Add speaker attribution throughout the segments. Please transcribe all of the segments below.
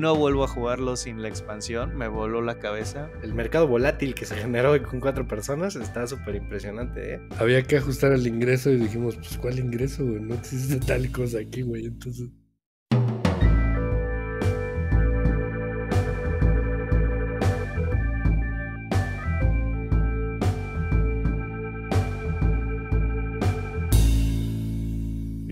Speaker 1: no vuelvo a jugarlo sin la expansión, me voló la cabeza. El mercado volátil que se generó con cuatro personas está súper impresionante, ¿eh?
Speaker 2: Había que ajustar el ingreso y dijimos, pues ¿cuál ingreso, güey? No existe
Speaker 3: tal cosa aquí, güey, entonces...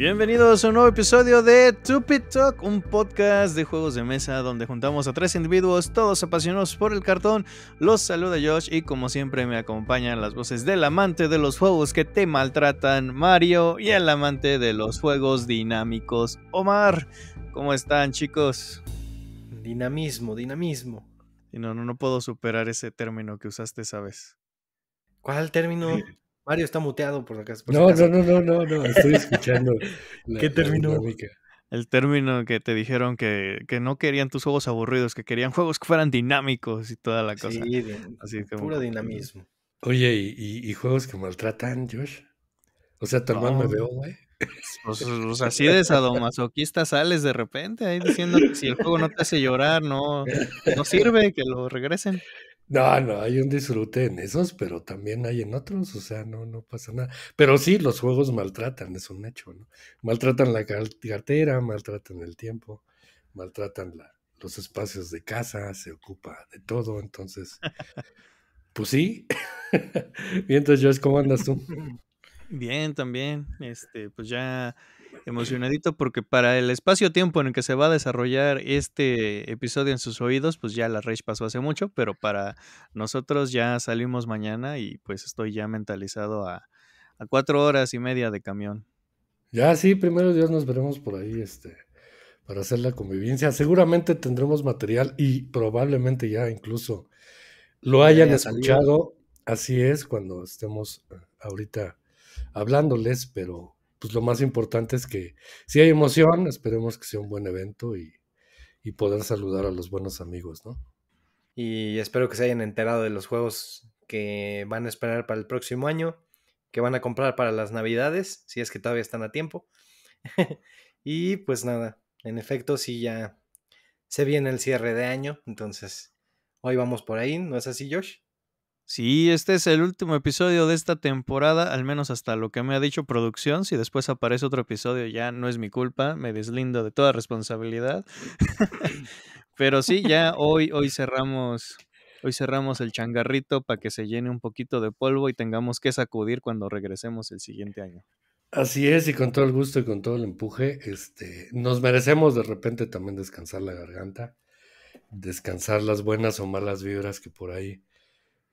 Speaker 1: Bienvenidos a un nuevo episodio de Stupid Talk, un podcast de juegos de mesa donde juntamos a tres individuos todos apasionados por el cartón. Los saluda Josh y como siempre me acompañan las voces del amante de los juegos que te maltratan, Mario, y el amante de los juegos dinámicos, Omar. ¿Cómo están chicos? Dinamismo, dinamismo. no, no, no puedo superar ese término que usaste sabes.
Speaker 3: ¿Cuál término? Mario está muteado por acá. Por no, no,
Speaker 2: no, no, no, no, estoy escuchando.
Speaker 3: la, ¿Qué término?
Speaker 1: el término que te dijeron que, no querían tus juegos aburridos, que querían juegos que fueran dinámicos y toda la cosa. Sí, Así puro
Speaker 3: dinamismo.
Speaker 1: Oye, ¿y, y, juegos que maltratan, Josh? O sea, tu hermano me ah. veo, güey. Pues, así de sadomasoquista sales de repente ahí diciendo que si el juego no te hace llorar, no, no sirve, que lo regresen. No, no, hay un disfrute en
Speaker 2: esos, pero también hay en otros, o sea, no, no pasa nada. Pero sí, los juegos maltratan, es un hecho, ¿no? Maltratan la cartera, maltratan el tiempo, maltratan la, los espacios de casa, se ocupa de todo, entonces, pues sí. mientras entonces, ¿cómo andas tú?
Speaker 1: Bien, también, este, pues ya emocionadito porque para el espacio-tiempo en el que se va a desarrollar este episodio en sus oídos, pues ya la Rage pasó hace mucho, pero para nosotros ya salimos mañana y pues estoy ya mentalizado a, a cuatro horas y media de camión.
Speaker 2: Ya, sí, primero días nos veremos por ahí, este, para hacer la convivencia. Seguramente tendremos material y probablemente ya incluso
Speaker 1: lo hayan escuchado.
Speaker 2: Así es, cuando estemos eh, ahorita hablándoles, pero pues lo más importante es que si hay emoción, esperemos que sea un buen evento y, poder saludar a los buenos amigos, ¿no?
Speaker 3: Y espero que se hayan enterado de los juegos que van a esperar para el próximo año, que van a comprar para las navidades, si es que todavía están a tiempo. y pues nada, en efecto, si ya se viene el cierre de año, entonces hoy vamos por ahí, ¿no es así, Josh?
Speaker 1: Sí, este es el último episodio de esta temporada, al menos hasta lo que me ha dicho producción. Si después aparece otro episodio, ya no es mi culpa, me deslindo de toda responsabilidad. Pero sí, ya hoy, hoy cerramos, hoy cerramos el changarrito para que se llene un poquito de polvo y tengamos que sacudir cuando regresemos el siguiente año. Así es, y
Speaker 2: con todo el gusto y con todo el empuje, este, nos merecemos de repente también descansar la garganta, descansar las buenas o malas vibras que por ahí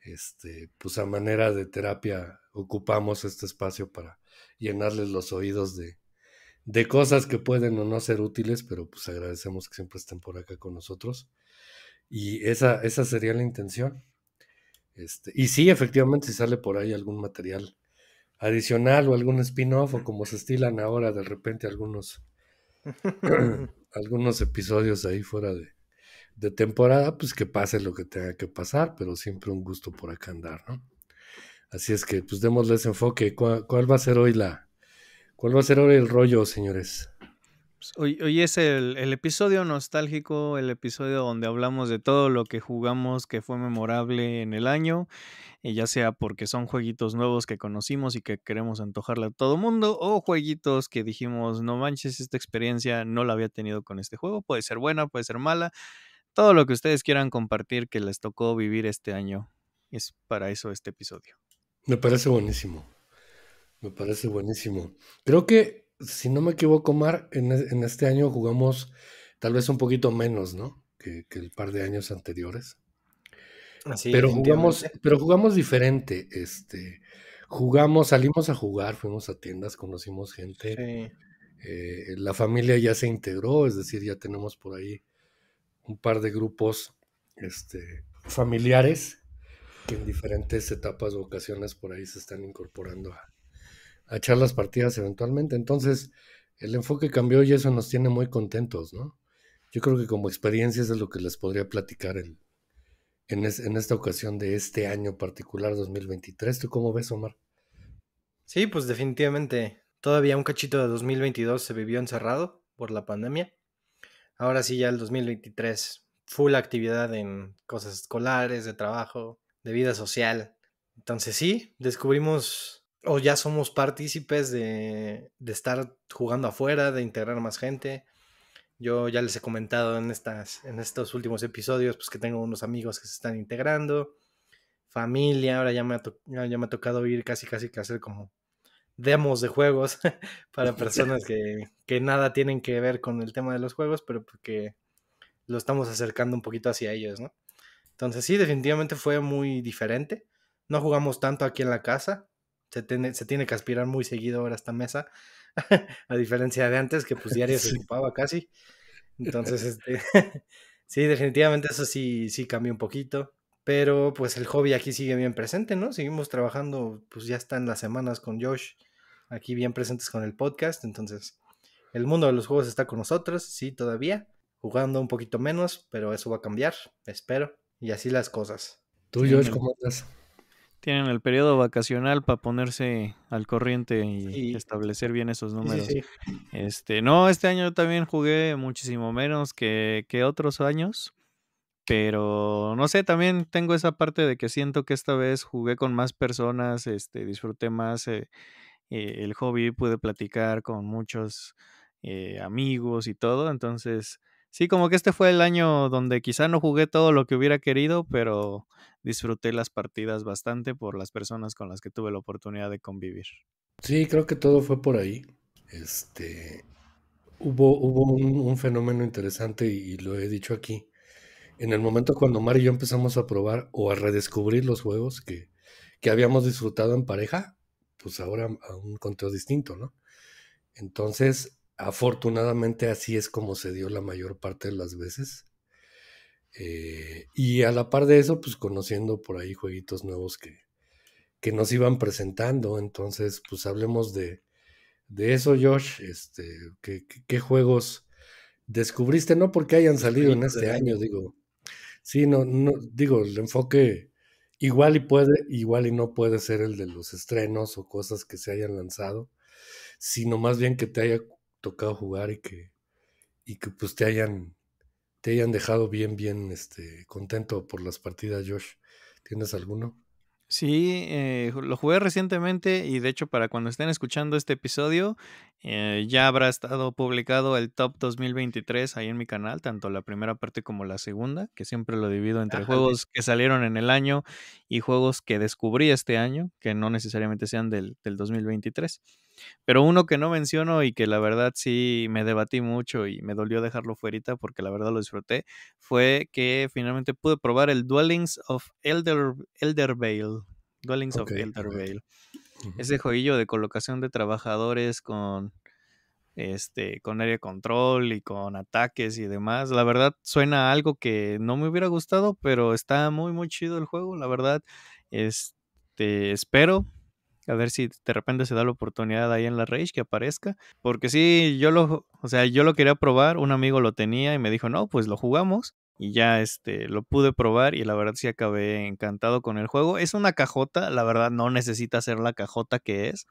Speaker 2: este, pues a manera de terapia ocupamos este espacio para llenarles los oídos de, cosas que pueden o no ser útiles, pero pues agradecemos que siempre estén por acá con nosotros. Y esa, esa sería la intención. Este, y sí, efectivamente, si sale por ahí algún material adicional o algún spin-off o como se estilan ahora de repente algunos, algunos episodios ahí fuera de, de temporada, pues que pase lo que tenga que pasar, pero siempre un gusto por acá andar, ¿no? Así es que, pues démosle ese enfoque. ¿Cuál, va a ser hoy la... ¿Cuál va a ser hoy el rollo, señores?
Speaker 1: Pues, hoy, hoy, es el, episodio nostálgico, el episodio donde hablamos de todo lo que jugamos que fue memorable en el año, y eh, ya sea porque son jueguitos nuevos que conocimos y que queremos antojarle a todo mundo, o jueguitos que dijimos, no manches, esta experiencia no la había tenido con este juego, puede ser buena, puede ser mala, todo lo que ustedes quieran compartir que les tocó vivir este año. Es para eso este episodio.
Speaker 2: Me parece buenísimo. Me parece buenísimo. Creo que, si no me equivoco, Mar, en, e, en este año jugamos tal vez un poquito menos, ¿no? Que, el par de años anteriores.
Speaker 3: Así pero jugamos,
Speaker 2: pero jugamos diferente. Este, jugamos, salimos a jugar, fuimos a tiendas, conocimos gente. Eh, la familia ya se integró, es decir, ya tenemos por ahí un par de grupos este, familiares que en diferentes etapas o ocasiones por ahí se están incorporando a, echar las partidas eventualmente. Entonces, el enfoque cambió y eso nos tiene muy contentos, ¿no? Yo creo que como experiencia es es lo que les podría platicar el, en, en, esta ocasión de este año particular 2023. ¿Tú cómo ves, Omar?
Speaker 3: Sí, pues definitivamente. Todavía un cachito de 2022 se vivió encerrado por la pandemia ahora sí ya el 2023, full actividad en cosas escolares, de trabajo, de vida social. Entonces sí, descubrimos o ya somos partícipes de, de estar jugando afuera, de integrar más gente. Yo ya les he comentado en, estas, en estos últimos episodios pues que tengo unos amigos que se están integrando, familia, ahora ya me ha, ya me ha tocado ir casi casi que hacer como demos de juegos para personas que, nada tienen que ver con el tema de los juegos, pero porque pues lo estamos acercando un poquito hacia ellos, ¿no? Entonces sí, definitivamente fue muy diferente. No jugamos tanto aquí en la casa. Se tiene, que aspirar muy seguido ahora esta mesa, a diferencia de antes que pues diario se ocupaba casi. Entonces, este, sí, definitivamente eso sí, sí cambió un poquito. Pero pues el hobby aquí sigue bien presente, ¿no? Seguimos trabajando, pues ya están las semanas con Josh aquí bien presentes con el podcast. Entonces, el mundo de los juegos está con nosotros, sí, todavía. Jugando un poquito menos, pero eso va a cambiar, espero. Y así las cosas. Tú, yo ¿cómo estás?
Speaker 1: Tienen el periodo vacacional para ponerse al corriente y establecer bien esos números. Sí, Este, no, este año también jugué muchísimo menos que, otros años. Pero no sé, también tengo esa parte de que siento que esta vez jugué con más personas, este, disfruté más. Eh, eh, el hobby, pude platicar con muchos eh, amigos y todo, entonces sí, como que este fue el año donde quizá no jugué todo lo que hubiera querido, pero disfruté las partidas bastante por las personas con las que tuve la oportunidad de convivir.
Speaker 2: Sí, creo que todo fue por ahí. Este hubo, hubo un, fenómeno interesante y, lo he dicho aquí. En el momento cuando Mario y yo empezamos a probar o a redescubrir los juegos que habíamos disfrutado en pareja, pues ahora a un conteo distinto, ¿no? Entonces, afortunadamente así es como se dio la mayor parte de las veces. Eh, y a la par de eso, pues conociendo por ahí jueguitos nuevos que, que nos iban presentando. Entonces, pues hablemos de, eso, Josh. Este, ¿qué, qué, juegos descubriste? No porque hayan pues, salido en este año, digo. Sí, no, no, digo, el enfoque Igual y puede, igual y no puede ser el de los estrenos o cosas que se hayan lanzado, sino más bien que te haya tocado jugar y que, y que pues te hayan, te hayan dejado bien, bien este, contento por las partidas, Josh. ¿Tienes alguno?
Speaker 1: Sí, eh, lo jugué recientemente y de hecho para cuando estén escuchando este episodio eh, ya habrá estado publicado el top 2023 ahí en mi canal, tanto la primera parte como la segunda, que siempre lo divido entre juegos que salieron en el año y juegos que descubrí este año, que no necesariamente sean del, del 2023. Pero uno que no menciono y que la verdad sí me debatí mucho y me dolió dejarlo fuerita porque la verdad lo disfruté, fue que finalmente pude probar el Dwellings of Elder, Elder Vale. Dwellings of Elder Ese joyillo de colocación de trabajadores con este, con área control y con ataques y demás. La verdad suena algo que no me hubiera gustado, pero está muy, muy chido el juego, la verdad. Este, espero a ver si de repente se da la oportunidad ahí en la Rage que aparezca. Porque sí, yo lo, o sea, yo lo quería probar, un amigo lo tenía y me dijo, no, pues lo jugamos. Y ya este, lo pude probar y la verdad sí acabé encantado con el juego. Es una cajota, la verdad no necesita ser la cajota que es.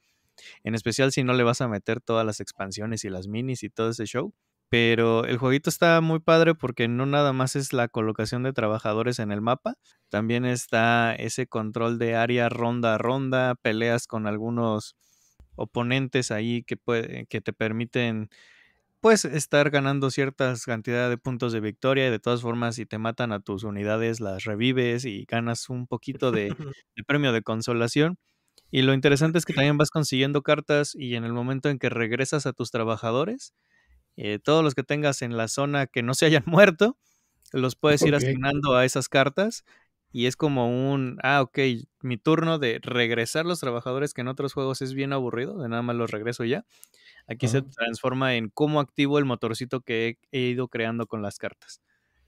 Speaker 1: En especial si no le vas a meter todas las expansiones y las minis y todo ese show pero el jueguito está muy padre porque no nada más es la colocación de trabajadores en el mapa, también está ese control de área ronda a ronda, peleas con algunos oponentes ahí que, te permiten pues estar ganando ciertas cantidad de puntos de victoria y de todas formas si te matan a tus unidades las revives y ganas un poquito de premio de consolación. Y lo interesante es que también vas consiguiendo cartas y en el momento en que regresas a tus trabajadores, eh, todos los que tengas en la zona que no se hayan muerto, los puedes ir asignando a esas cartas. Y es como un, ah, ok, mi turno de regresar los trabajadores que en otros juegos es bien aburrido, de nada más los regreso ya. Aquí se transforma en cómo activo el motorcito que he ido creando con las cartas.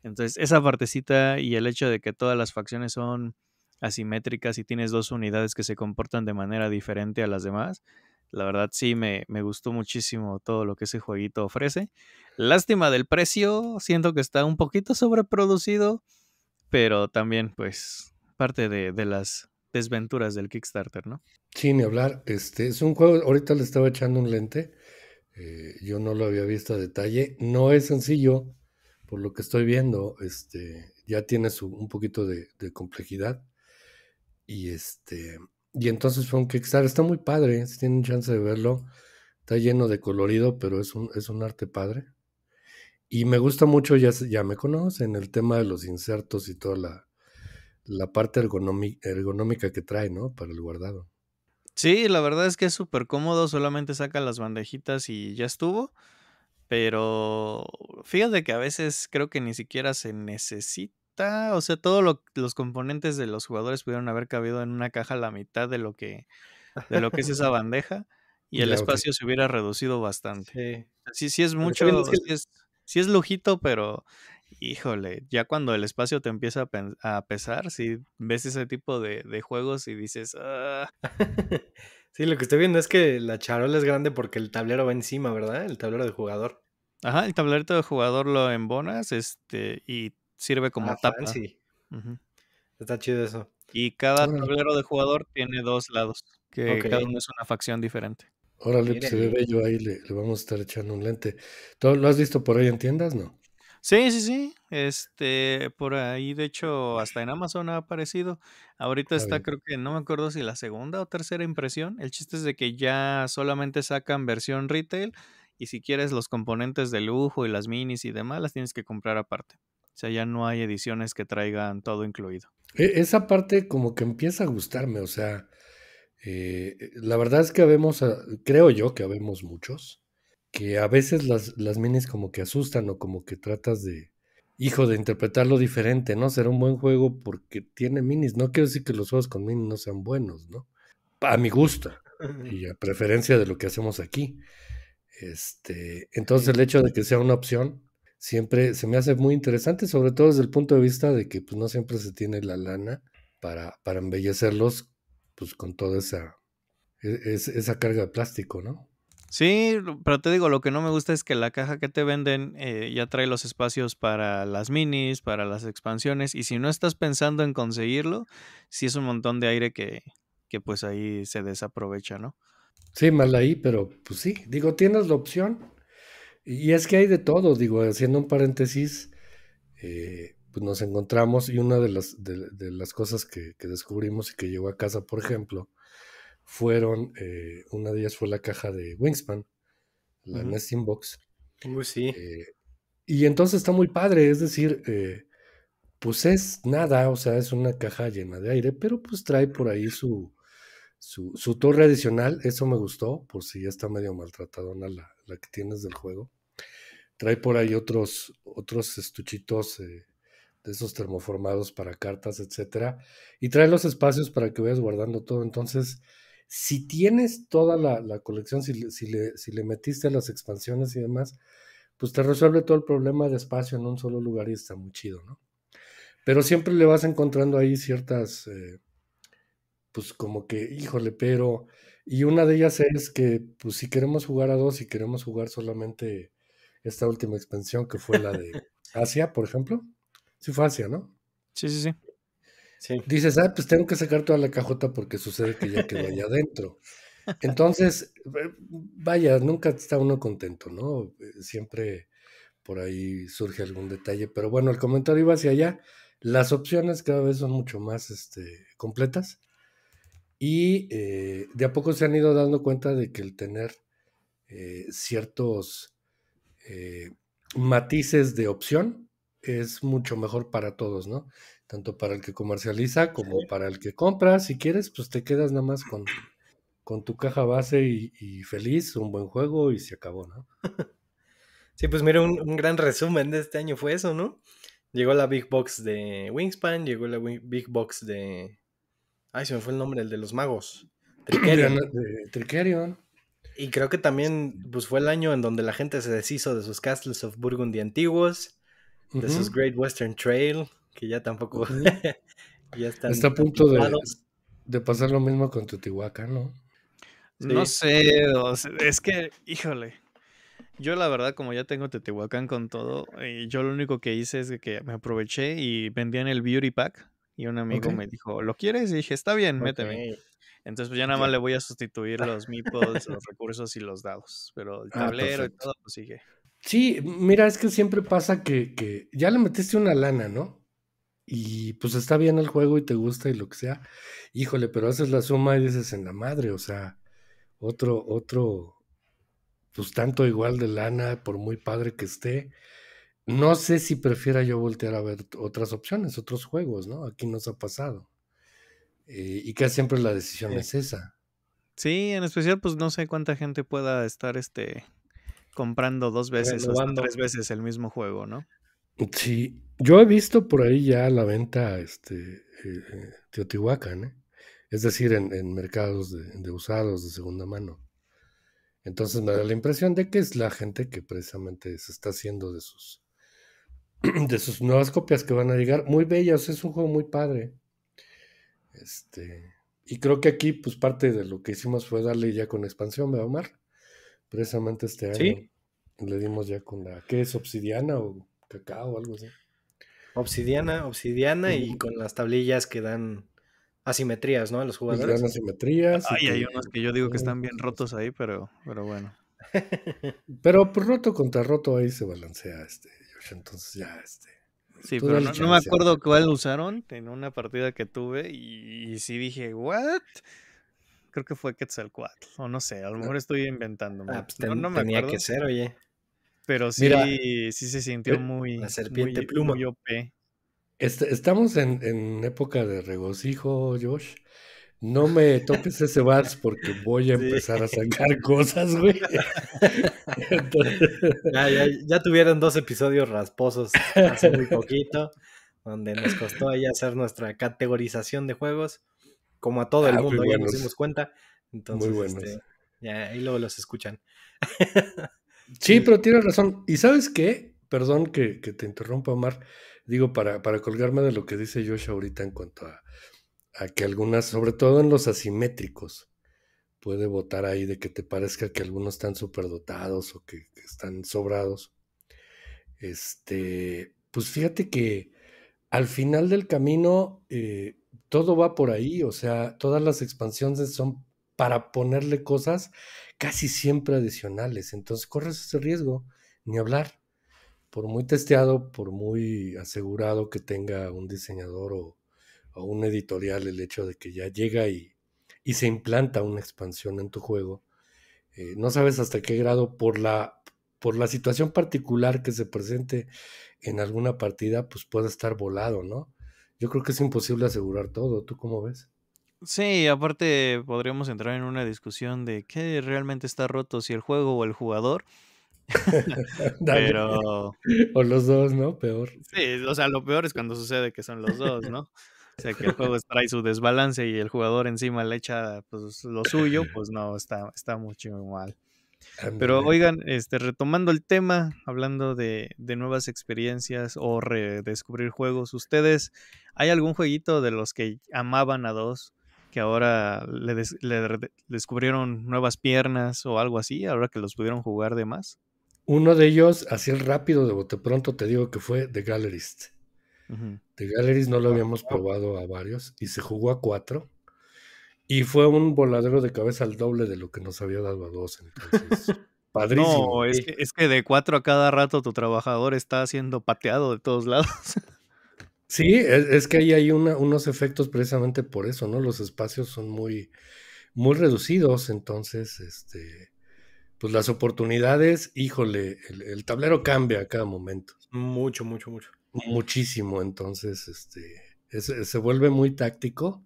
Speaker 1: Entonces, esa partecita y el hecho de que todas las facciones son asimétricas y tienes dos unidades que se comportan de manera diferente a las demás, la verdad sí, me, gustó muchísimo todo lo que ese jueguito ofrece. Lástima del precio, siento que está un poquito sobreproducido, pero también pues parte de, las desventuras del Kickstarter, ¿no?
Speaker 2: Sí, ni hablar. Este es un juego, ahorita le estaba echando un lente, eh, yo no lo había visto a detalle, no es sencillo, por lo que estoy viendo, este, ya tiene su, un poquito de complejidad. Y este, y entonces fue un Kickstarter. Está muy padre, si tienen chance de verlo. Está lleno de colorido, pero es un, es un arte padre. Y me gusta mucho, ya, ya me conocen, el tema de los insertos y toda la, la parte ergonómica que trae,
Speaker 1: ¿no? Para el guardado. Sí, la verdad es que es súper cómodo, solamente saca las bandejitas y ya estuvo. Pero fíjate que a veces creo que ni siquiera se necesita o sea, todos los componentes de los jugadores pudieron haber cabido en una caja la mitad de lo que, de lo que es esa bandeja y el espacio se hubiera reducido bastante. Sí, sí, es mucho, sí es, lujito, pero híjole, ya cuando el espacio te empieza a, pesar, si ves ese tipo de, juegos y dices... Ah".
Speaker 3: Sí, lo que estoy viendo es que la charola es grande porque el tablero va encima, ¿verdad? El tablero de jugador.
Speaker 1: Ajá, el tablerito de jugador lo embonas, este, y sirve como tapa. Está chido eso. Y cada tablero de jugador tiene dos lados, que cada uno es una facción diferente. Órale, pues, se ve bello ahí, le,
Speaker 2: vamos a estar echando un lente. ¿Todo, ¿Lo has visto por ahí en tiendas, no?
Speaker 1: Sí, sí, sí. Este, por ahí, de hecho, hasta en Amazon ha aparecido. Ahorita está, creo que no me acuerdo si la segunda o tercera impresión. El chiste es de que ya solamente sacan versión retail y si quieres los componentes de lujo y las minis y demás, las tienes que comprar aparte. O sea, ya no hay ediciones que traigan todo incluido.
Speaker 2: E-, esa parte como que empieza a gustarme, o sea, eh, eh, la verdad es que habemos, ah, creo yo que habemos muchos, que a veces las, las minis como que asustan o como que tratas de, hijo, de interpretarlo diferente, ¿no? Será un buen juego porque tiene minis. No quiero decir que los juegos con minis no sean buenos, ¿no? A mi gusto y a preferencia de lo que hacemos aquí. Este, entonces el hecho de que sea una opción siempre se me hace muy interesante, sobre todo desde el punto de vista de que pues, no siempre se tiene la lana para, embellecerlos pues, con toda esa, e-, esa carga de plástico, ¿no?
Speaker 1: Sí, pero te digo, lo que no me gusta es que la caja que te venden eh, ya trae los espacios para las minis, para las expansiones, y si no estás pensando en conseguirlo, sí es un montón de aire que, que pues ahí se desaprovecha, ¿no?
Speaker 2: Sí, mal ahí, pero pues sí, digo, tienes la opción, y es que hay de todo, digo, haciendo un paréntesis, eh, pues nos encontramos y una de las, de, las cosas que, descubrimos y que llegó a casa, por ejemplo, fueron, eh, una de ellas fue la caja de Wingspan, la Nesting Box.
Speaker 3: sí. Eh,
Speaker 2: y entonces está muy padre, es decir, pues es nada, o sea, es una caja llena de aire, pero pues trae por ahí su, su, torre adicional, eso me gustó, por si ya está medio maltratadona la, la que tienes del juego. Trae por ahí otros, otros estuchitos eh, de esos termoformados para cartas, etcétera. Y trae los espacios para que vayas guardando todo. Entonces, si tienes toda la, colección, si, le, metiste las expansiones y demás, pues te resuelve todo el problema de espacio en un solo lugar y está muy chido, ¿no? Pero siempre le vas encontrando ahí ciertas eh, pues como que, híjole, pero... Y una de ellas es que, pues si queremos jugar a dos y queremos jugar solamente esta última expansión que fue la de Asia, por ejemplo. Sí fue Asia, ¿no? Sí, sí, sí. sí. Dices, ah, pues tengo que sacar toda la cajota porque sucede que ya quedó allá adentro. Entonces, eh, vaya, nunca está uno contento, ¿no? Eh, siempre por ahí surge algún detalle, pero bueno, el comentario iba hacia allá. Las opciones cada vez son mucho más este, completas y eh, de a poco se han ido dando cuenta de que el tener eh, ciertos eh, matices de opción es mucho mejor para todos, ¿no? Tanto para el que comercializa como para el que compra. Si quieres, pues te quedas nada más con, con tu caja base y, feliz, un buen juego y se
Speaker 3: acabó, ¿no? Sí, pues mira, un, un gran resumen de este año fue eso, ¿no? Llegó la Big Box de Wingspan, llegó la Big Box de Ay, se me fue el nombre, el de los magos. Trickerion. Y creo que también este. pues, fue el año en donde la gente se deshizo de sus Castles of Burgundy antiguos, de sus Great Western Trail, que ya tampoco. ya están Está a punto de,
Speaker 2: de, pasar lo mismo con Teotihuacán, ¿no? No sé,
Speaker 1: es que, híjole. Yo la verdad, como ya tengo Teotihuacán con todo, eh, yo lo único que hice es que me aproveché y vendían el Beauty Pack y un amigo me dijo, ¿lo quieres? Y dije, está bien, méteme. Entonces, pues ya nada más le voy a sustituir los mipos, los recursos y los dados. Pero el ah, tablero y todo, pues sigue.
Speaker 2: Sí, mira, es que siempre pasa que, que, ya le metiste una lana, ¿no? Y pues está bien el juego y te gusta y lo que sea. Híjole, pero haces la suma y dices en la madre, o sea, otro, otro, pues tanto igual de lana, por muy padre que esté no sé si prefiera yo voltear a ver otras opciones, otros juegos, ¿no? Aquí nos ha pasado. Eh, y casi siempre la
Speaker 1: decisión es esa. Sí, en especial, pues no sé cuánta gente pueda estar este comprando dos veces o tres veces el mismo juego, ¿no?
Speaker 2: Sí, yo he visto por ahí ya la venta este, eh, eh Teotihuacán, ¿eh? es decir, en, mercados de, de, usados de segunda mano. Entonces me da la impresión de que es la gente que precisamente se está haciendo de sus de sus nuevas copias que van a llegar, muy bellas, es un juego muy padre. Este, y creo que aquí, pues parte de lo que hicimos fue darle ya con expansión, veo Omar? Precisamente este año le dimos ya con la, ¿qué es? Obsidiana o cacao o algo así.
Speaker 3: Obsidiana, obsidiana y con las tablillas que dan asimetrías, ¿no? A los jugadores. dan asimetrías. Ay, hay
Speaker 1: unos que yo digo que están bien rotos ahí, pero, pero bueno.
Speaker 2: Pero pues, roto contra roto ahí se balancea
Speaker 1: este, entonces ya este. Sí, pero no, me acuerdo cuál usaron en una partida que tuve y, si sí dije, ¿what? Creo que fue Quetzalcoatl, o no sé, a lo ah. mejor estoy inventando. Ah, pues no, tenía que ser, oye. Pero sí, se sintió eh, muy. La serpiente pluma.
Speaker 2: Este, estamos en, en época de regocijo, Josh no me toques ese bars porque voy a empezar a sacar cosas, güey.
Speaker 3: Ya, ya, tuvieron dos episodios rasposos hace muy poquito, donde nos costó ahí hacer nuestra categorización de juegos, como a todo el ah, mundo ya nos dimos cuenta. muy este, buenos. Este, ya, ahí luego los escuchan.
Speaker 2: Sí, pero tienes razón. ¿Y sabes qué? Perdón que, te interrumpa, Omar. Digo, para, para colgarme de lo que dice Josh ahorita en cuanto a a que algunas, sobre todo en los asimétricos, puede votar ahí de que te parezca que algunos están superdotados o que, están sobrados. Este, pues fíjate que al final del camino eh, todo va por ahí, o sea, todas las expansiones son para ponerle cosas casi siempre adicionales, entonces corres ese riesgo, ni hablar. Por muy testeado, por muy asegurado que tenga un diseñador o, o un editorial el hecho de que ya llega y, y se implanta una expansión en tu juego. Eh, no sabes hasta qué grado por la, por la situación particular que se presente en alguna partida, pues puede estar volado, ¿no? Yo creo que es imposible asegurar todo. ¿Tú cómo ves?
Speaker 1: Sí, aparte podríamos entrar en una discusión de qué realmente está roto, si el juego o el jugador. Pero.
Speaker 2: O los dos, ¿no? Peor.
Speaker 1: Sí, o sea, lo peor es cuando sucede que son los dos, ¿no? O sea, que el juego trae su desbalance y el jugador encima le echa pues, lo suyo, pues no, está, está mucho mal. Pero oigan, este, retomando el tema, hablando de, nuevas experiencias o redescubrir juegos, ¿ustedes hay algún jueguito de los que amaban a dos que ahora le, descubrieron nuevas piernas o algo así, ahora que los pudieron jugar de más?
Speaker 2: Uno de ellos, así rápido de bote pronto, te digo que fue The Gallerist. De no lo habíamos probado a varios y se jugó a cuatro. Y fue un voladero de cabeza al doble de lo que nos había dado a dos. Entonces,
Speaker 1: padrísimo. No, es que, de cuatro a cada rato tu trabajador está siendo pateado de todos lados. Sí, es, que
Speaker 2: ahí hay unos efectos precisamente por eso, ¿no? Los espacios son muy, muy reducidos, entonces, este, pues las oportunidades, híjole, el tablero cambia a cada momento. Mucho, mucho, mucho muchísimo, entonces este, se vuelve muy táctico,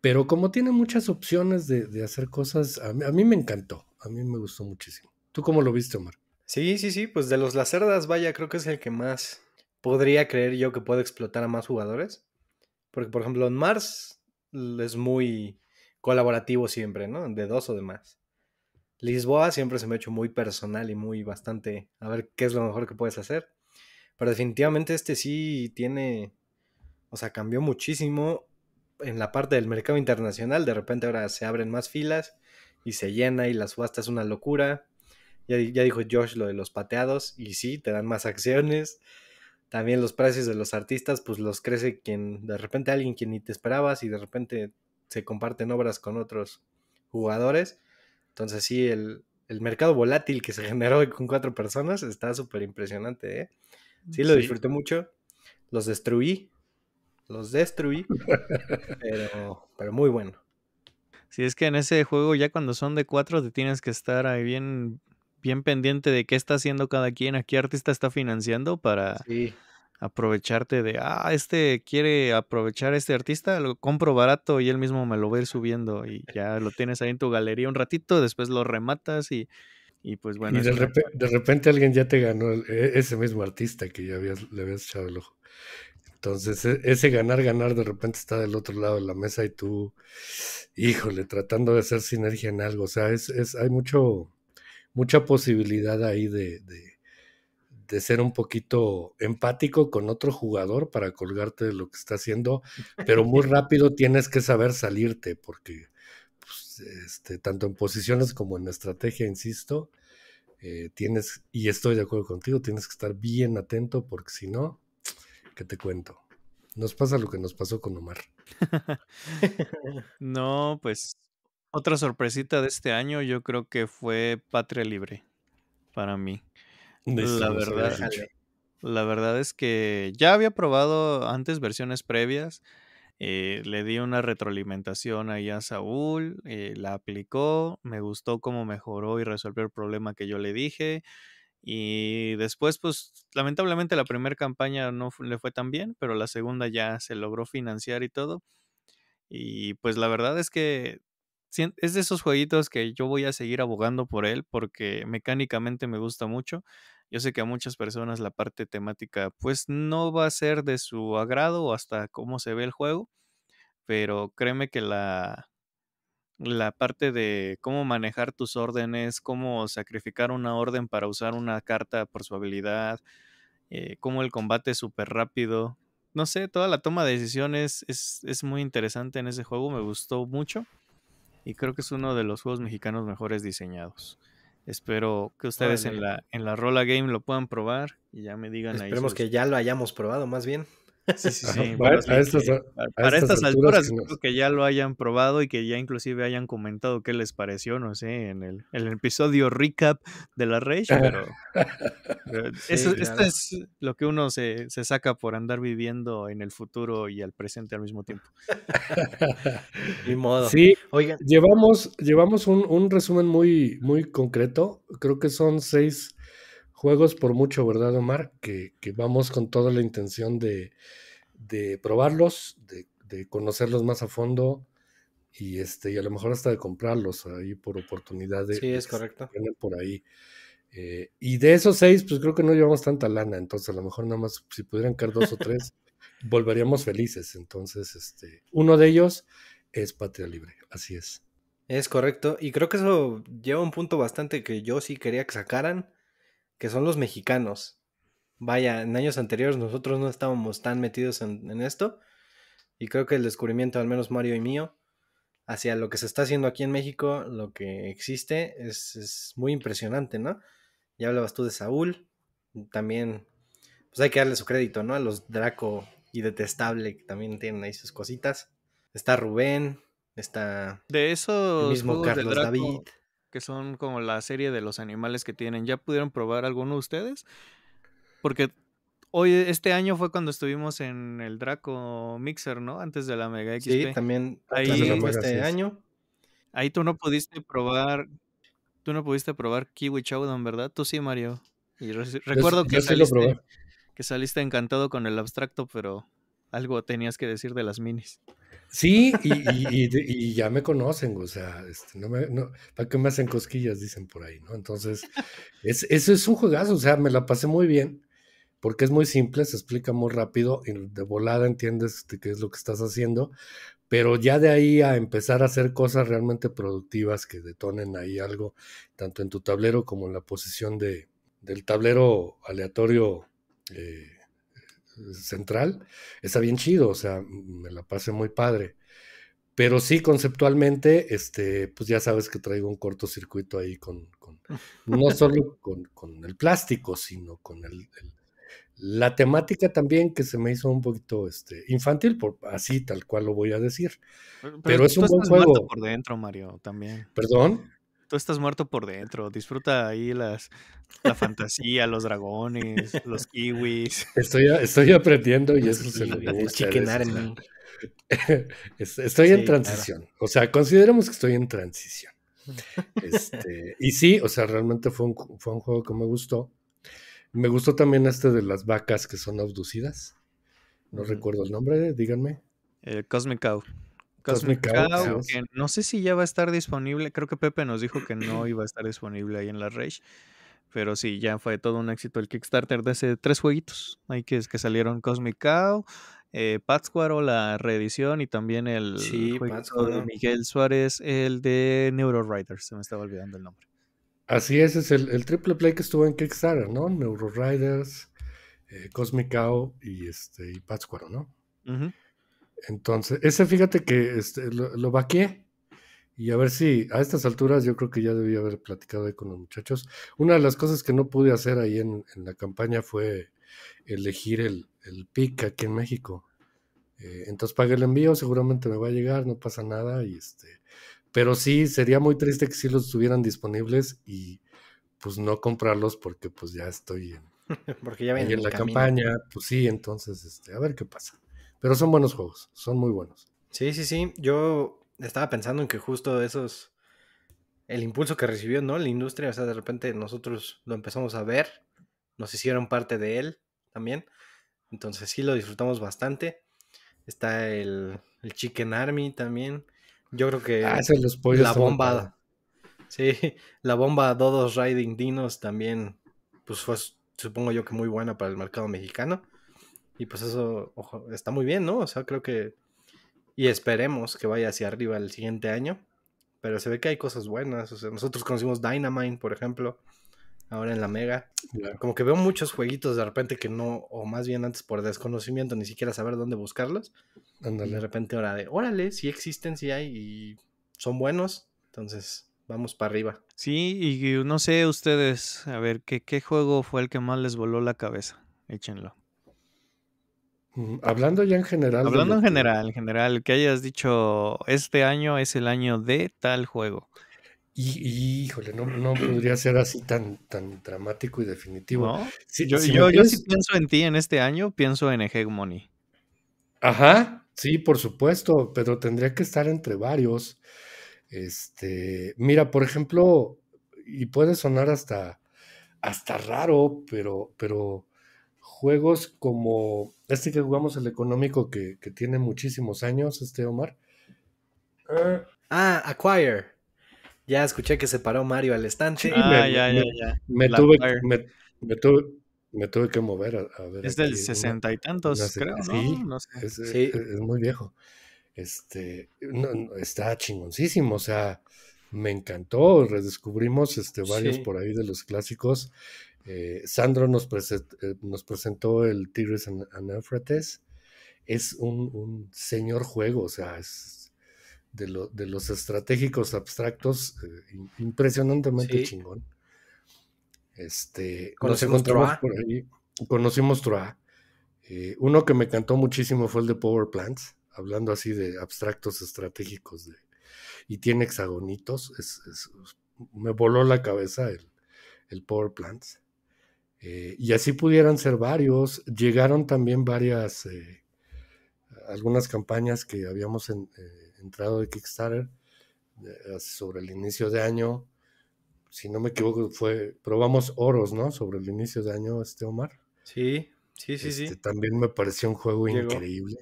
Speaker 2: pero como tiene muchas opciones de, hacer cosas, a mí, me encantó, a mí me gustó muchísimo. ¿Tú cómo lo
Speaker 3: viste, Omar? Sí, sí, sí, pues de los Lacerdas, vaya, creo que es el que más podría creer yo que puede explotar a más jugadores, porque por ejemplo en Mars es muy colaborativo siempre, ¿no? De dos o de más. Lisboa siempre se me ha hecho muy personal y muy bastante a ver qué es lo mejor que puedes hacer. Pero definitivamente este sí tiene, o sea, cambió muchísimo en la parte del mercado internacional. De repente ahora se abren más filas y se llena y la subasta es una locura. Ya, ya dijo Josh lo de los pateados y sí, te dan más acciones. También los precios de los artistas, pues los crece quien, de repente alguien quien ni te esperabas y de repente se comparten obras con otros jugadores. Entonces sí, el, el mercado volátil que se generó con cuatro personas está súper impresionante. ¿eh? Sí, lo disfruté mucho.
Speaker 1: Los destruí. Los destruí. pero, muy bueno. Si sí, es que en ese juego ya cuando son de cuatro te tienes que estar ahí bien, bien pendiente de qué está haciendo cada quien, a qué artista está financiando para aprovecharte de, ah, este quiere aprovechar a este artista, lo compro barato y él mismo me lo va a ir subiendo y ya lo tienes ahí en tu galería un ratito, después lo rematas y y pues de,
Speaker 2: repente alguien ya te ganó e-, ese mismo artista que ya habías, le habías echado el ojo. Entonces, e-, ese ganar, ganar de repente está del otro lado de la mesa y tú, híjole, tratando de hacer sinergia en algo. O sea, es, hay mucho, mucha posibilidad ahí de, ser un poquito empático con otro jugador para colgarte de lo que está haciendo, pero muy rápido tienes que saber salirte porque pues, este, tanto en posiciones como en estrategia, insisto, eh, tienes, y estoy de acuerdo contigo, tienes que estar bien atento porque si no, ¿qué te cuento? Nos pasa lo que nos pasó con Omar.
Speaker 1: no, pues otra sorpresita de este año yo creo que fue Patria Libre para mí. la verdad, la verdad es que ya había probado antes versiones previas, eh, le di una retroalimentación ahí a Saúl, eh, la aplicó, me gustó cómo mejoró y resolvió el problema que yo le dije. Y después, pues lamentablemente la primera campaña no le fue tan bien, pero la segunda ya se logró financiar y todo. Y pues la verdad es que es de esos jueguitos que yo voy a seguir abogando por él porque mecánicamente me gusta mucho. Yo sé que a muchas personas la parte temática pues no va a ser de su agrado hasta cómo se ve el juego, pero créeme que la, la parte de cómo manejar tus órdenes, cómo sacrificar una orden para usar una carta por su habilidad, eh, cómo el combate es súper rápido. No sé, toda la toma de decisiones es, es, muy interesante en ese juego, me gustó mucho y creo que es uno de los juegos mexicanos mejores diseñados. Espero que ustedes en la, en la Rola Game lo puedan probar y ya me digan Esperemos ahí. Esperemos
Speaker 3: que ya lo hayamos probado, más bien
Speaker 1: para, estas, alturas, que ya lo hayan probado y que ya inclusive hayan comentado qué les pareció, no sé, en el, episodio recap de la Rage, ah. pero, esto es lo que uno se, saca por andar viviendo en el futuro y al presente al mismo tiempo. y modo. Sí, Oigan.
Speaker 2: llevamos, llevamos un, resumen muy, muy concreto, creo que son seis juegos por mucho, ¿verdad, Omar? Que, vamos con toda la intención de, de probarlos, de, conocerlos más a fondo y, este, y a lo mejor hasta de comprarlos ahí por oportunidad sí, es correcto. por ahí. Eh, y de esos seis, pues creo que no llevamos tanta lana, entonces a lo mejor nada más si pudieran caer dos o tres,
Speaker 3: volveríamos felices. Entonces, este, uno de ellos es Patria Libre, así es. Es correcto, y creo que eso lleva un punto bastante que yo sí quería que sacaran, que son los mexicanos. Vaya, en años anteriores nosotros no estábamos tan metidos en, esto y creo que el descubrimiento, al menos Mario y mío, hacia lo que se está haciendo aquí en México, lo que existe, es, muy impresionante, ¿no? Ya hablabas tú de Saúl, también, pues hay que darle su crédito, ¿no? A los Draco y Detestable, que también tienen ahí sus cositas. Está Rubén, está...
Speaker 1: De eso... mismo Carlos David que son como la serie de los animales que tienen. ¿Ya pudieron probar alguno de ustedes? Porque hoy, este año fue cuando estuvimos en el Draco Mixer, ¿no? Antes de la Mega XP. Sí, también ahí, este año. Ahí tú no pudiste probar, tú no pudiste probar Kiwi Chowdown, ¿verdad? Tú sí, Mario. Y recuerdo que, saliste, que saliste encantado con el abstracto, pero algo tenías que decir de las minis. Sí, y, ya me
Speaker 2: conocen, o sea, este, no me, no, ¿para qué me hacen cosquillas? Dicen por ahí, ¿no? Entonces, es, eso es un juegazo, o sea, me la pasé muy bien, porque es muy simple, se explica muy rápido, y de volada entiendes este, qué es lo que estás haciendo, pero ya de ahí a empezar a hacer cosas realmente productivas que detonen ahí algo, tanto en tu tablero como en la posición de, del tablero aleatorio. Eh, central, está bien chido, o sea, me la pasé muy padre. Pero sí, conceptualmente, este, pues ya sabes que traigo un cortocircuito ahí con, con
Speaker 1: no solo
Speaker 2: con, el plástico, sino con el, la temática también que se me hizo un poquito este, infantil, por, así tal cual lo voy a decir. Pero, es un buen juego.
Speaker 1: Por dentro, Mario, también. Perdón estás muerto por dentro. Disfruta ahí las, la fantasía, los dragones, los kiwis. Estoy, estoy
Speaker 2: aprendiendo y eso se lo digo. Estoy en transición. O sea, consideremos que estoy en transición. Este, y sí, o sea, realmente fue un, juego que me gustó. Me gustó también este de las vacas que son abducidas. No recuerdo el nombre, díganme.
Speaker 1: El Cosmic Cow. Cosmic, Cow, no sé si ya va a estar disponible. Creo que Pepe nos dijo que no iba a estar disponible ahí en la Rage. Pero sí, ya fue todo un éxito el Kickstarter de ese tres jueguitos. Ahí que, es que salieron Cosmic Cow, eh, la reedición y también el de Miguel Suárez, el de Neuroriders Se me estaba olvidando el nombre. Así
Speaker 2: es, es el, triple play que estuvo en Kickstarter, ¿no? Neuroriders, eh, Cosmic Cow
Speaker 1: y, este, y
Speaker 2: ¿no? Entonces, ese fíjate que este, lo, lo Y a ver si a estas alturas yo creo que ya debía haber platicado con los muchachos. Una de las cosas que no pude hacer ahí en, la campaña fue elegir el, el PIC aquí en México. Eh, entonces pagué el envío, seguramente me va a llegar, no pasa nada. Y este, pero sí, sería muy triste que sí los tuvieran disponibles y pues no comprarlos
Speaker 3: porque pues ya estoy en, porque ya la campaña.
Speaker 2: Pues sí, entonces este, a ver qué pasa. Pero son buenos juegos, son muy buenos.
Speaker 3: Sí, sí, sí. Yo estaba pensando en que justo esos. El impulso que recibió, ¿no? La industria, o sea, de repente nosotros lo empezamos a ver, nos hicieron parte de él también. Entonces sí lo disfrutamos bastante. Está el, Chicken Army también. Yo creo que ah, los la bomba. Sí, la bomba Dodos Riding Dinos también, pues fue, supongo yo que muy buena para el mercado mexicano. Y pues eso ojo, está muy bien, ¿no? O sea, creo que... Y esperemos que vaya hacia arriba el siguiente año. Pero se ve que hay cosas buenas. O sea, nosotros conocimos Dynamite, por ejemplo, ahora en la Mega. Como que veo muchos jueguitos de repente que no, o más bien antes por desconocimiento, ni siquiera saber dónde buscarlos. de repente ahora de, órale, si sí existen, si sí hay y son buenos. Entonces, vamos para arriba.
Speaker 1: Sí, y no sé ustedes, a ver, ¿qué, ¿qué juego fue el que más les voló la cabeza? Échenlo. Hablando ya en general. Hablando en general, en general, que hayas dicho, este año es el año de tal juego.
Speaker 2: Y, híjole, no, podría ser así tan, tan dramático y definitivo. yo, yo, pienso
Speaker 1: en ti en este año, pienso en Hegemony. Ajá, sí, por supuesto, pero tendría que estar entre varios.
Speaker 2: Este, mira, por ejemplo, y puede sonar hasta, hasta raro, pero, pero juegos como este que jugamos, el económico, que, tiene muchísimos años, este Omar.
Speaker 3: Eh. ah, Acquire. Ya escuché que se paró Mario al estante. Ah, ya, ya, ya. Me tuve,
Speaker 2: que mover a, ver. Es del sesenta y tantos, creo, Sí, sé. es, muy viejo. Este, no, está chingoncísimo, o sea, me encantó. Redescubrimos este, varios por ahí de los clásicos. Eh, Sandro eh, nos, presentó el Tigres and, Es un, señor juego, o sea, es de, los estratégicos abstractos eh, impresionantemente chingón. Este, conocimos Troa. uno que me encantó muchísimo fue el de Power Plants, hablando así de abstractos estratégicos y tiene hexagonitos. me voló la cabeza el, el Power Plants. Eh, y así pudieran ser varios. Llegaron también varias, eh, algunas campañas que habíamos eh, entrado de Kickstarter sobre el inicio de año. Si no me equivoco, fue, probamos oros, ¿no? Sobre el inicio de año, este Omar.
Speaker 3: Sí, sí, sí, este, sí.
Speaker 2: También me pareció un juego increíble.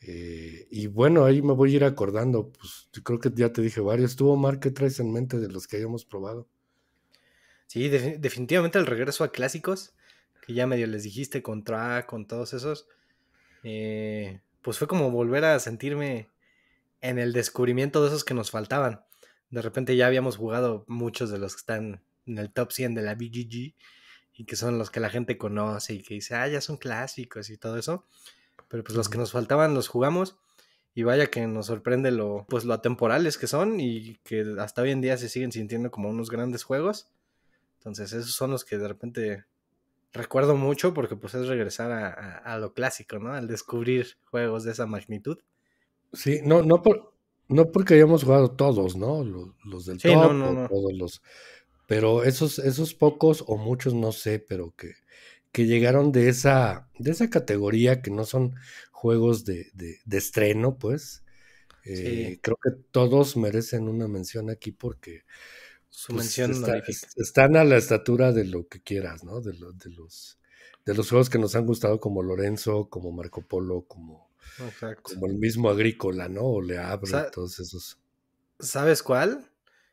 Speaker 2: y bueno, ahí me voy a ir acordando, pues creo que ya te dije varios. ¿Tú, Omar, qué traes en mente de los que hayamos probado?
Speaker 3: Sí, definitivamente el regreso a clásicos, que ya medio les dijiste con contra con todos esos, eh, pues fue como volver a sentirme en el descubrimiento de esos que nos faltaban. De repente ya habíamos jugado muchos de los que están en el top 100 de la BGG y que son los que la gente conoce y que dice, ah, ya son clásicos y todo eso. Pero pues los que nos faltaban los jugamos y vaya que nos sorprende lo, pues lo atemporales que son y que hasta hoy en día se siguen sintiendo como unos grandes juegos. Entonces, esos son los que de repente recuerdo mucho porque pues es regresar a, lo clásico, ¿no? Al descubrir juegos de esa magnitud.
Speaker 2: Sí, no, no, por, no porque hayamos jugado todos, ¿no? Los, los del sí, top, no, todos los... Pero esos, esos pocos o muchos, no sé, pero que, que llegaron de esa, de esa categoría que no son juegos de, estreno, pues. Eh, creo que todos merecen una mención aquí porque su pues, mención están a la estatura de lo que quieras, ¿no? De, de, los de los juegos que nos han gustado como Lorenzo, como Marco Polo, como, como el mismo Agrícola, ¿no? O Le Abre, todos esos.
Speaker 3: ¿Sabes cuál?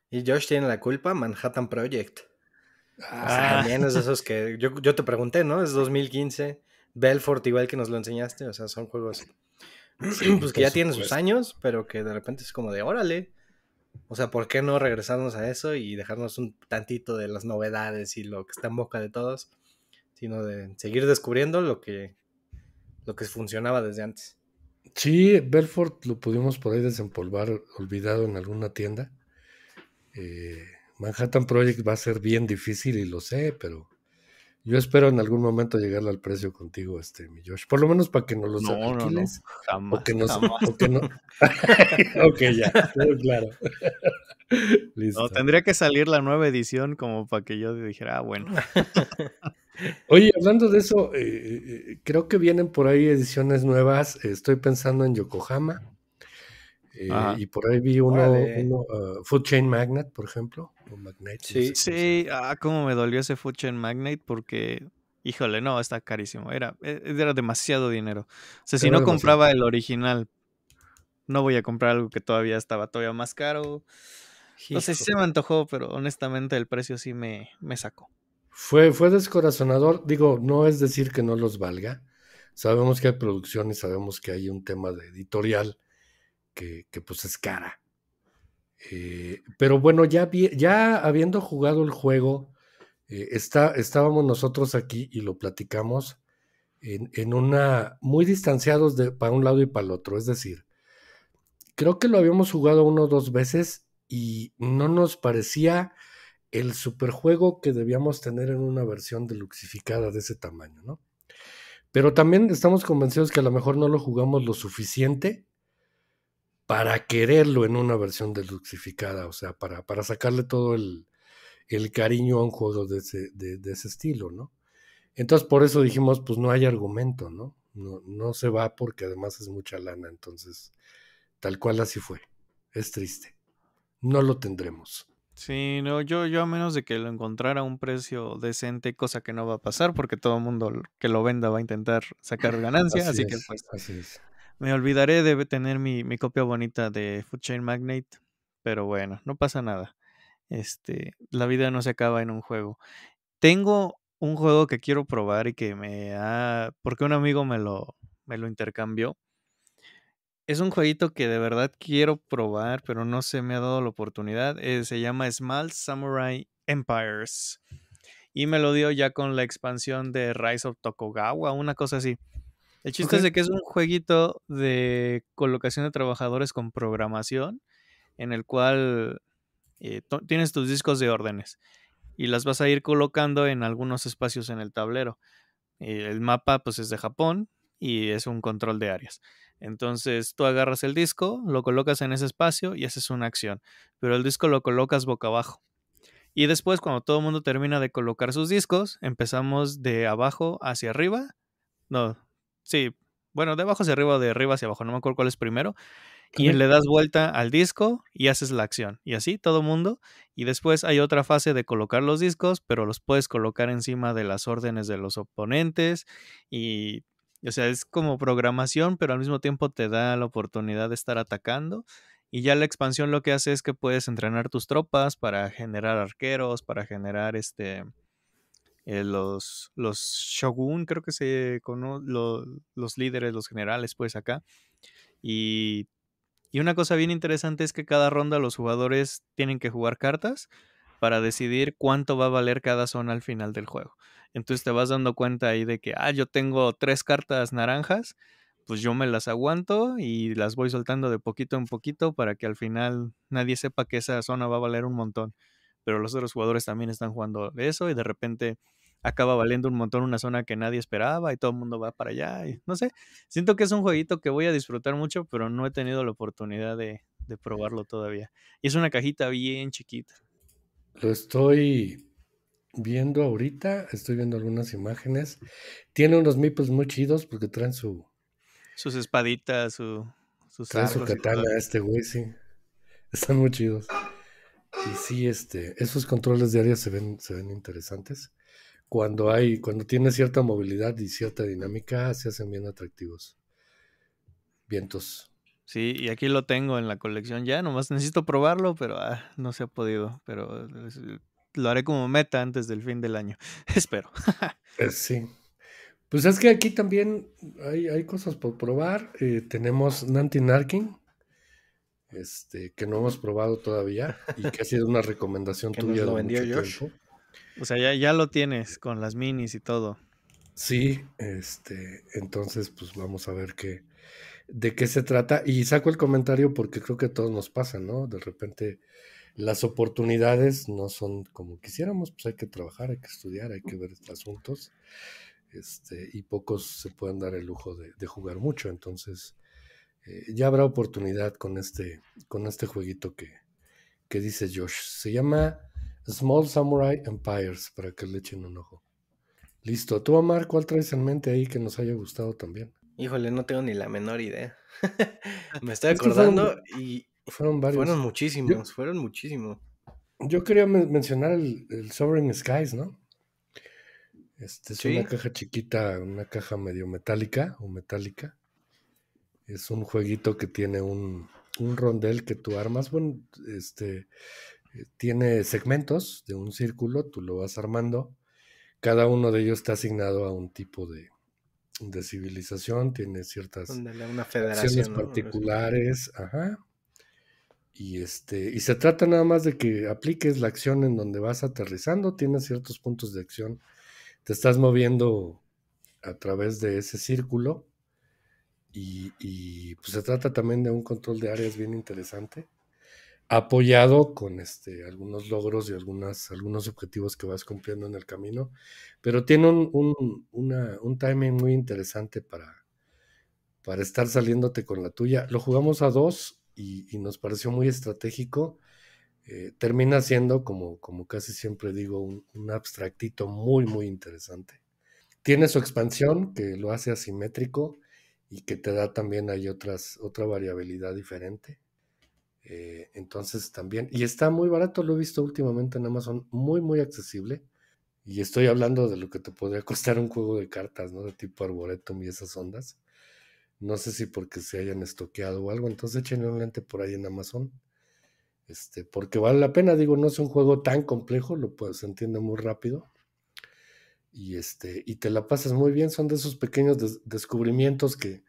Speaker 3: Y Josh tiene la culpa, Manhattan Project.
Speaker 2: Ah. también es
Speaker 3: esos que yo, te pregunté, ¿no? Es 2015, Belfort igual que nos lo enseñaste, o sea, son juegos
Speaker 1: pues que ya tienen sus
Speaker 3: años, pero que de repente es como de órale. O sea, ¿por qué no regresarnos a eso y dejarnos un tantito de las novedades y lo que está en boca de todos? Sino de seguir descubriendo lo que, lo que funcionaba desde antes.
Speaker 2: Sí, Belfort lo pudimos por ahí desempolvar, olvidado en alguna tienda. Eh, Manhattan Project va a ser bien difícil y lo sé, pero yo espero en algún momento llegar al precio contigo, este, mi Josh. Por lo menos para
Speaker 1: que no los no, alquiles. No, no. Jamás, ok, ya, claro. Listo. tendría que salir la nueva edición como para que yo dijera, ah, bueno. Oye, hablando
Speaker 2: de eso, eh, eh, eh, creo que vienen por ahí ediciones nuevas. Estoy pensando en Yokohama. y por ahí vi uno, ah, Food Chain Magnet, por ejemplo.
Speaker 1: Sí, sí. Ah, cómo me dolió ese fuche en Magnate porque, híjole, no, está carísimo. Era, e, era demasiado dinero. O sea, si no compraba el original, no voy a comprar algo que todavía estaba todavía más caro. No sé, si se me antojó, pero honestamente el precio sí me, me sacó.
Speaker 2: Fue, fue descorazonador. Digo, no es decir que no los valga. Sabemos que hay producción y sabemos que hay un tema de editorial que, que pues es cara. Eh, pero bueno, ya, ya habiendo jugado el juego, eh, está, estábamos nosotros aquí y lo platicamos en, una muy distanciados de, para un lado y para el otro. Es decir, creo que lo habíamos jugado uno o dos veces y no nos parecía el superjuego que debíamos tener en una versión deluxificada de ese tamaño, ¿no? Pero también estamos convencidos que a lo mejor no lo jugamos lo suficiente para quererlo en una versión deluxificada, o sea, para, para sacarle todo el, cariño a un juego de ese, de, ese, estilo, ¿no? Entonces por eso dijimos, pues no hay argumento, ¿no? ¿no? No se va porque además es mucha lana, entonces tal cual así fue. Es triste. No lo tendremos.
Speaker 1: Sí, no, yo, yo a menos de que lo encontrara a un precio decente, cosa que no va a pasar porque todo el mundo que lo venda va a intentar sacar ganancia, así, que pues, así me olvidaré de tener mi, copia bonita de Food Chain Magnate, pero bueno, no pasa nada. Este, la vida no se acaba en un juego. Tengo un juego que quiero probar y que me ha. porque un amigo me lo, me lo intercambió. Es un jueguito que de verdad quiero probar, pero no se me ha dado la oportunidad. Eh, se llama Small Samurai Empires. Y me lo dio ya con la expansión de Rise of Tokugawa, una cosa así. El chiste es que es un jueguito de colocación de trabajadores con programación, en el cual eh, tienes tus discos de órdenes y las vas a ir colocando en algunos espacios en el tablero. Eh, el mapa pues es de Japón y es un control de áreas. Entonces tú agarras el disco, lo colocas en ese espacio y haces una acción, pero el disco lo colocas boca abajo. Y después cuando todo el mundo termina de colocar sus discos, empezamos de abajo hacia arriba. No, Sí, bueno, de abajo hacia arriba, de arriba hacia abajo, no me acuerdo cuál es primero. Y le das vuelta al disco y haces la acción. Y así todo mundo. Y después hay otra fase de colocar los discos, pero los puedes colocar encima de las órdenes de los oponentes. Y, o sea, es como programación, pero al mismo tiempo te da la oportunidad de estar atacando. Y ya la expansión lo que hace es que puedes entrenar tus tropas para generar arqueros, para generar este eh, los, los shogun, creo que se conoce, los líderes, los generales, pues acá. Y, y una cosa bien interesante es que cada ronda los jugadores tienen que jugar cartas para decidir cuánto va a valer cada zona al final del juego. Entonces te vas dando cuenta ahí de que, ah, yo tengo tres cartas naranjas, pues yo me las aguanto y las voy soltando de poquito en poquito para que al final nadie sepa que esa zona va a valer un montón. Pero los otros jugadores también están jugando eso y de repente acaba valiendo un montón una zona que nadie esperaba y todo el mundo va para allá. Y, no sé, siento que es un jueguito que voy a disfrutar mucho, pero no he tenido la oportunidad de, probarlo todavía. Y es una cajita bien chiquita.
Speaker 2: Lo estoy viendo ahorita, estoy viendo algunas imágenes. Tiene unos meeples muy chidos porque traen su...
Speaker 1: Sus espaditas, su... Sus traen su katana, este
Speaker 2: güey, sí. Están muy chidos. Y sí, este, esos controles de área se ven, se ven interesantes cuando hay, cuando tiene cierta movilidad y cierta dinámica, se hacen bien atractivos.
Speaker 1: Vientos. Sí, y aquí lo tengo en la colección ya, nomás necesito probarlo, pero ah, no se ha podido, pero lo haré como meta antes del fin del año, espero. Eh,
Speaker 2: sí. Pues es que aquí también hay, cosas por probar. Eh, tenemos Nanti Narkin, este, que no hemos probado todavía y que ha sido una recomendación tuya. de mucho
Speaker 1: o sea, ya, ya lo tienes con las minis y todo.
Speaker 2: Sí, este,
Speaker 1: entonces pues vamos a ver qué,
Speaker 2: de qué se trata. Y saco el comentario porque creo que a todos nos pasa, ¿no? De repente las oportunidades no son como quisiéramos, pues hay que trabajar, hay que estudiar, hay que ver asuntos. Este, y pocos se pueden dar el lujo de, jugar mucho. Entonces, eh, ya habrá oportunidad con este, con este jueguito que, que dice Josh. Se llama Small Samurai Empires, para que le echen un ojo. Listo. ¿Tú, Omar, cuál traes en mente ahí que nos haya gustado también?
Speaker 3: Híjole, no tengo ni la menor idea. Me estoy acordando y.
Speaker 2: Fueron varios. Fueron muchísimos,
Speaker 3: fueron muchísimos.
Speaker 2: Yo quería mencionar el, Sovereign Skies, ¿no? Este es una caja chiquita, una caja medio metálica o metálica. Es un jueguito que tiene un, un rondel que tú armas. Bueno, este eh, tiene segmentos de un círculo, tú lo vas armando. Cada uno de ellos está asignado a un tipo de, civilización, tiene ciertas una acciones particulares, ajá. Y este, y se trata nada más de que apliques la acción en donde vas aterrizando, tienes ciertos puntos de acción, te estás moviendo a través de ese círculo, y, pues, se trata también de un control de áreas bien interesante apoyado con este, algunos logros y algunos objetivos que vas cumpliendo en el camino, pero tiene un, un, un timing muy interesante para, para estar saliéndote con la tuya. Lo jugamos a dos y, nos pareció muy estratégico. Eh, termina siendo, como, como casi siempre digo, un, un, abstractito muy, muy interesante. Tiene su expansión que lo hace asimétrico y que te da también ahí otras, otra variabilidad diferente. Eh, entonces también, y está muy barato, lo he visto últimamente en Amazon, muy, muy accesible. Y estoy hablando de lo que te podría costar un juego de cartas, ¿no? De tipo Arboretum y esas ondas. No sé si porque se hayan estoqueado o algo, entonces échenle un lente por ahí en Amazon. Este, porque vale la pena, digo, no es un juego tan complejo, lo puedes, entiende muy rápido. Y este, y te la pasas muy bien, son de esos pequeños descubrimientos que,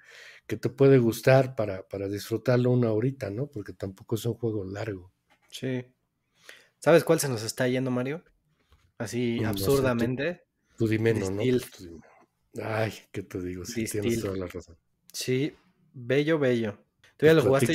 Speaker 2: que te puede gustar para, disfrutarlo una horita, ¿no? Porque tampoco es un juego largo.
Speaker 3: Sí. ¿Sabes cuál se nos está yendo, Mario? Así mm, absurdamente. tú, dime, no, Ay, ¿qué te digo? Sí, tienes toda la razón. Sí, bello, bello. ¿Tú ya lo jugaste,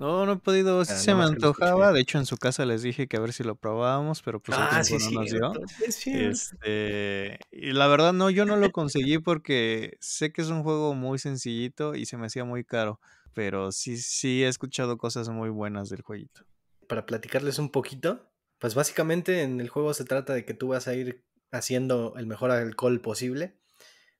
Speaker 1: no, no he podido, sí se me antojaba, de hecho en su casa les dije que a ver si lo probábamos, pero pues ah, no nos dio. Sí, este, y la verdad no, yo no lo conseguí porque sé que es un juego muy sencillito y se me hacía muy caro, pero sí, sí he escuchado cosas muy buenas del jueguito.
Speaker 3: Para platicarles un poquito, pues básicamente en el juego se trata de que tú vas a ir haciendo el mejor alcohol posible,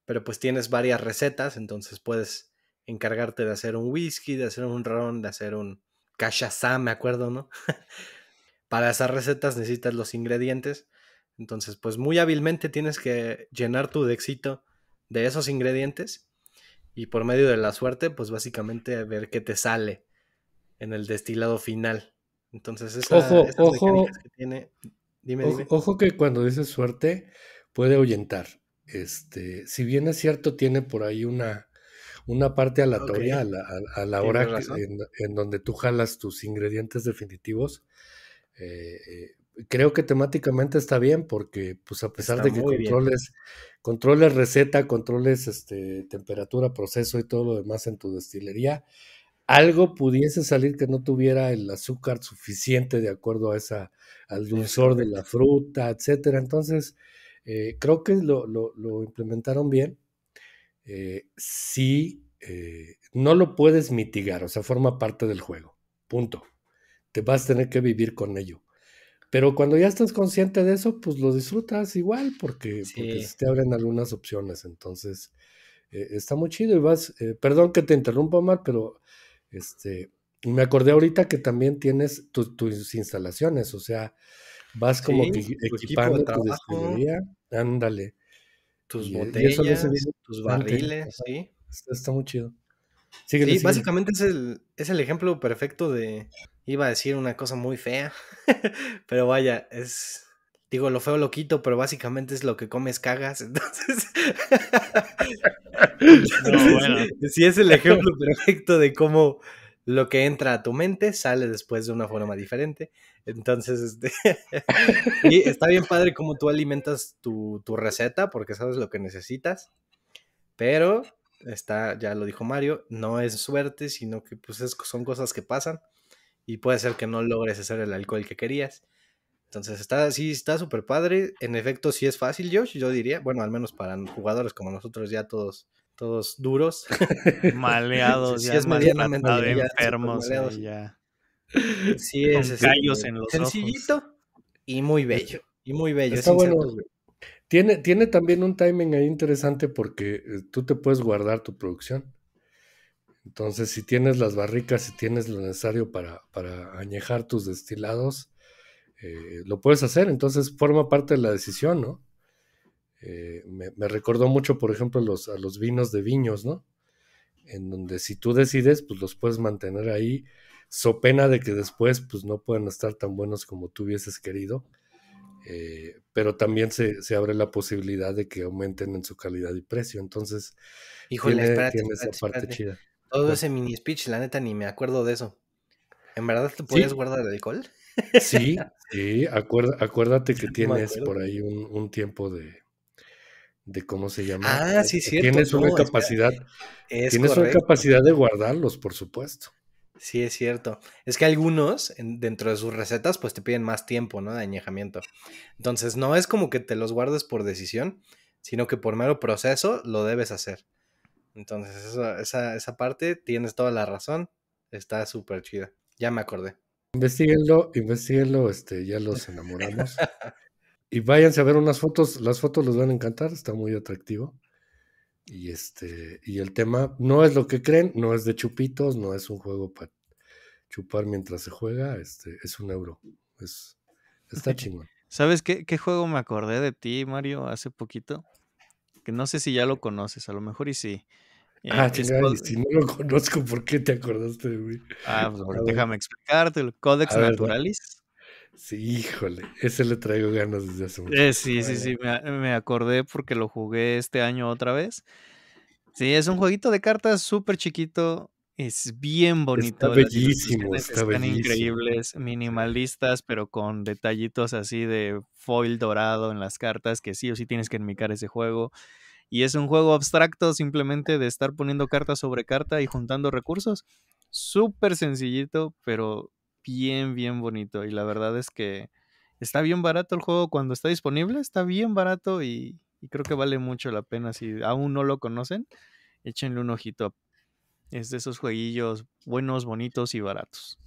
Speaker 3: pero pues tienes varias recetas, entonces puedes encargarte de hacer un whisky, de hacer un ron, de hacer un cachazá, me acuerdo, ¿no? Para esas recetas necesitas los ingredientes. Entonces, pues muy hábilmente tienes que llenar tu éxito de esos ingredientes y por medio de la suerte, pues básicamente ver qué te sale en el destilado final. Entonces, esa, ojo, que tiene. Dime, dime.
Speaker 2: ojo que cuando dices suerte puede ahuyentar. Este, si bien es cierto, tiene por ahí una, una parte aleatoria a, la, hora en, donde tú jalas tus ingredientes definitivos. Eh, eh, creo que temáticamente está bien porque, pues a pesar de que controles, controles receta, controles este, temperatura, proceso y todo lo demás en tu destilería, algo pudiese salir que no tuviera el azúcar suficiente de acuerdo a esa, al dulzor de la fruta, etcétera. Entonces, eh, creo que lo implementaron bien eh, si eh, no lo puedes mitigar, o sea, forma parte del juego, punto. Te vas a tener que vivir con ello. Pero cuando ya estás consciente de eso, pues lo disfrutas igual porque, te abren algunas opciones. Entonces, eh, está muy chido y vas, perdón que te interrumpa, mal, pero este, me acordé ahorita que también tienes tus instalaciones, o sea, vas como que equipando tu, Ándale tus botellas, tus barriles,
Speaker 3: sí. Está, muy chido.
Speaker 2: sí, básicamente
Speaker 3: es el, ejemplo perfecto de, iba a decir una cosa muy fea, pero vaya, es, digo, lo feo lo quito, pero básicamente es lo que comes cagas, entonces...
Speaker 1: Sí es el ejemplo
Speaker 3: perfecto de cómo lo que entra a tu mente sale después de una forma diferente. Entonces, este, está bien padre cómo tú alimentas tu, receta porque sabes lo que necesitas, pero está, ya lo dijo Mario, no es suerte, sino que pues son cosas que pasan y puede ser que no logres hacer el alcohol que querías. Entonces está, sí, está súper padre. En efecto, sí es fácil, Josh, yo diría. Bueno, al menos para jugadores como nosotros, ya todos, todos duros. Maleados, sí, es enfermos. Eh, ya. Sí, es. Con gallos este, en los Sencillito y muy bello. Y muy bello. Está bueno.
Speaker 2: Tiene, tiene también un timing ahí interesante porque eh, tú te puedes guardar tu producción. Entonces, si tienes las barricas, si tienes lo necesario para, para añejar tus destilados, eh, lo puedes hacer. Entonces, forma parte de la decisión, ¿no? Eh, me, recordó mucho, por ejemplo, los, a los vinos de viños, ¿no? En donde si tú decides, pues los puedes mantener ahí so pena de que después pues no puedan estar tan buenos como tú hubieses querido, eh, pero también se, se, abre la posibilidad de que aumenten en su calidad y precio, entonces Híjole, tiene, esa parte chida.
Speaker 3: Todo ese mini speech, la neta, ni me acuerdo de eso. ¿En verdad te puedes guardar el alcohol? Sí,
Speaker 2: sí, acuérdate que tienes por ahí un, tiempo de, cómo se llama. Ah, sí, Tienes una capacidad.
Speaker 3: Tienes una capacidad
Speaker 2: de guardarlos, por supuesto.
Speaker 3: Sí, es cierto. Es que algunos, dentro de sus recetas, pues te piden más tiempo, ¿no? De añejamiento. Entonces, no es como que te los guardes por decisión, sino que por mero proceso lo debes hacer. Entonces, esa, esa parte, tienes toda la razón. Está súper chida. Ya me acordé.
Speaker 2: Investíguenlo, investiguenlo, este, ya los enamoramos. y váyanse a ver unas fotos, las fotos les van a encantar, está muy atractivo. Y, este, y el tema no es lo que creen, no es de chupitos, no es un juego para chupar mientras se juega, este, es un euro. Es, está chingón.
Speaker 1: ¿Sabes qué, qué, juego me acordé de ti, Mario, hace poquito? Que no sé si ya lo conoces, a lo mejor y sí. Eh, ah, chingada,
Speaker 2: si no lo conozco, ¿por qué te acordaste de mí? Ah, pues déjame
Speaker 1: explicarte,
Speaker 2: el Codex Naturalis. Sí, híjole, ese le traigo ganas desde hace mucho eh,
Speaker 1: sí, sí, sí, me, acordé porque lo jugué este año otra vez. Sí, es un jueguito de cartas súper chiquito, es bien bonito. Está bellísimo, Están increíbles, minimalistas, pero con detallitos así de foil dorado en las cartas que sí o sí tienes que enmicar ese juego. Y es un juego abstracto simplemente de estar poniendo carta sobre carta y juntando recursos. Súper sencillito, pero bien, bien bonito. Y la verdad es que está bien barato el juego cuando está disponible, está bien barato y, creo que vale mucho la pena. Si aún no lo conocen, échenle un ojito. Es de esos jueguillos buenos, bonitos y baratos.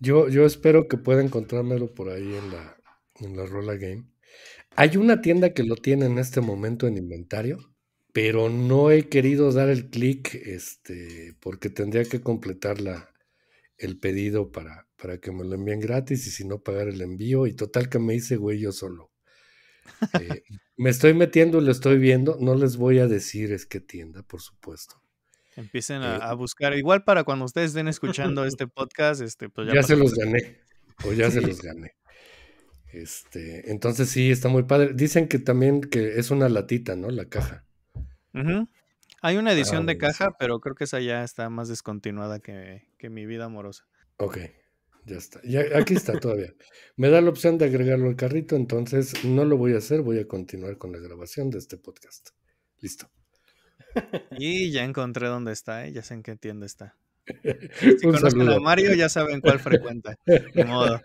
Speaker 2: Yo, yo espero que pueda encontrármelo por ahí en la, en la Rola Game. Hay una tienda que lo tiene en este momento en inventario, pero no he querido dar el clic este, porque tendría que completar el pedido para, para que me lo envíen gratis y si no pagar el envío. Y total que me hice güey yo solo. Eh, me estoy metiendo y lo estoy viendo. No les voy a decir es qué tienda, por supuesto.
Speaker 1: Empiecen eh a, buscar. Igual para cuando ustedes estén escuchando este podcast, este, pues ya, ya se los gané. O ya se los gané. Este, entonces
Speaker 2: sí, está muy padre. Dicen que también que es una latita, ¿no? La caja.
Speaker 1: Hay una ah, edición de caja, pero creo que esa ya está más descontinuada que, que mi vida amorosa. Ok, ya está. Ya, aquí está
Speaker 2: todavía. Me da la opción de agregarlo al carrito, entonces no lo voy a hacer, voy a continuar con la grabación de este podcast. Listo.
Speaker 1: Y ya encontré dónde está, ¿eh? ya sé en qué tienda está. Si conocen a Mario, ya saben cuál frecuenta. De modo.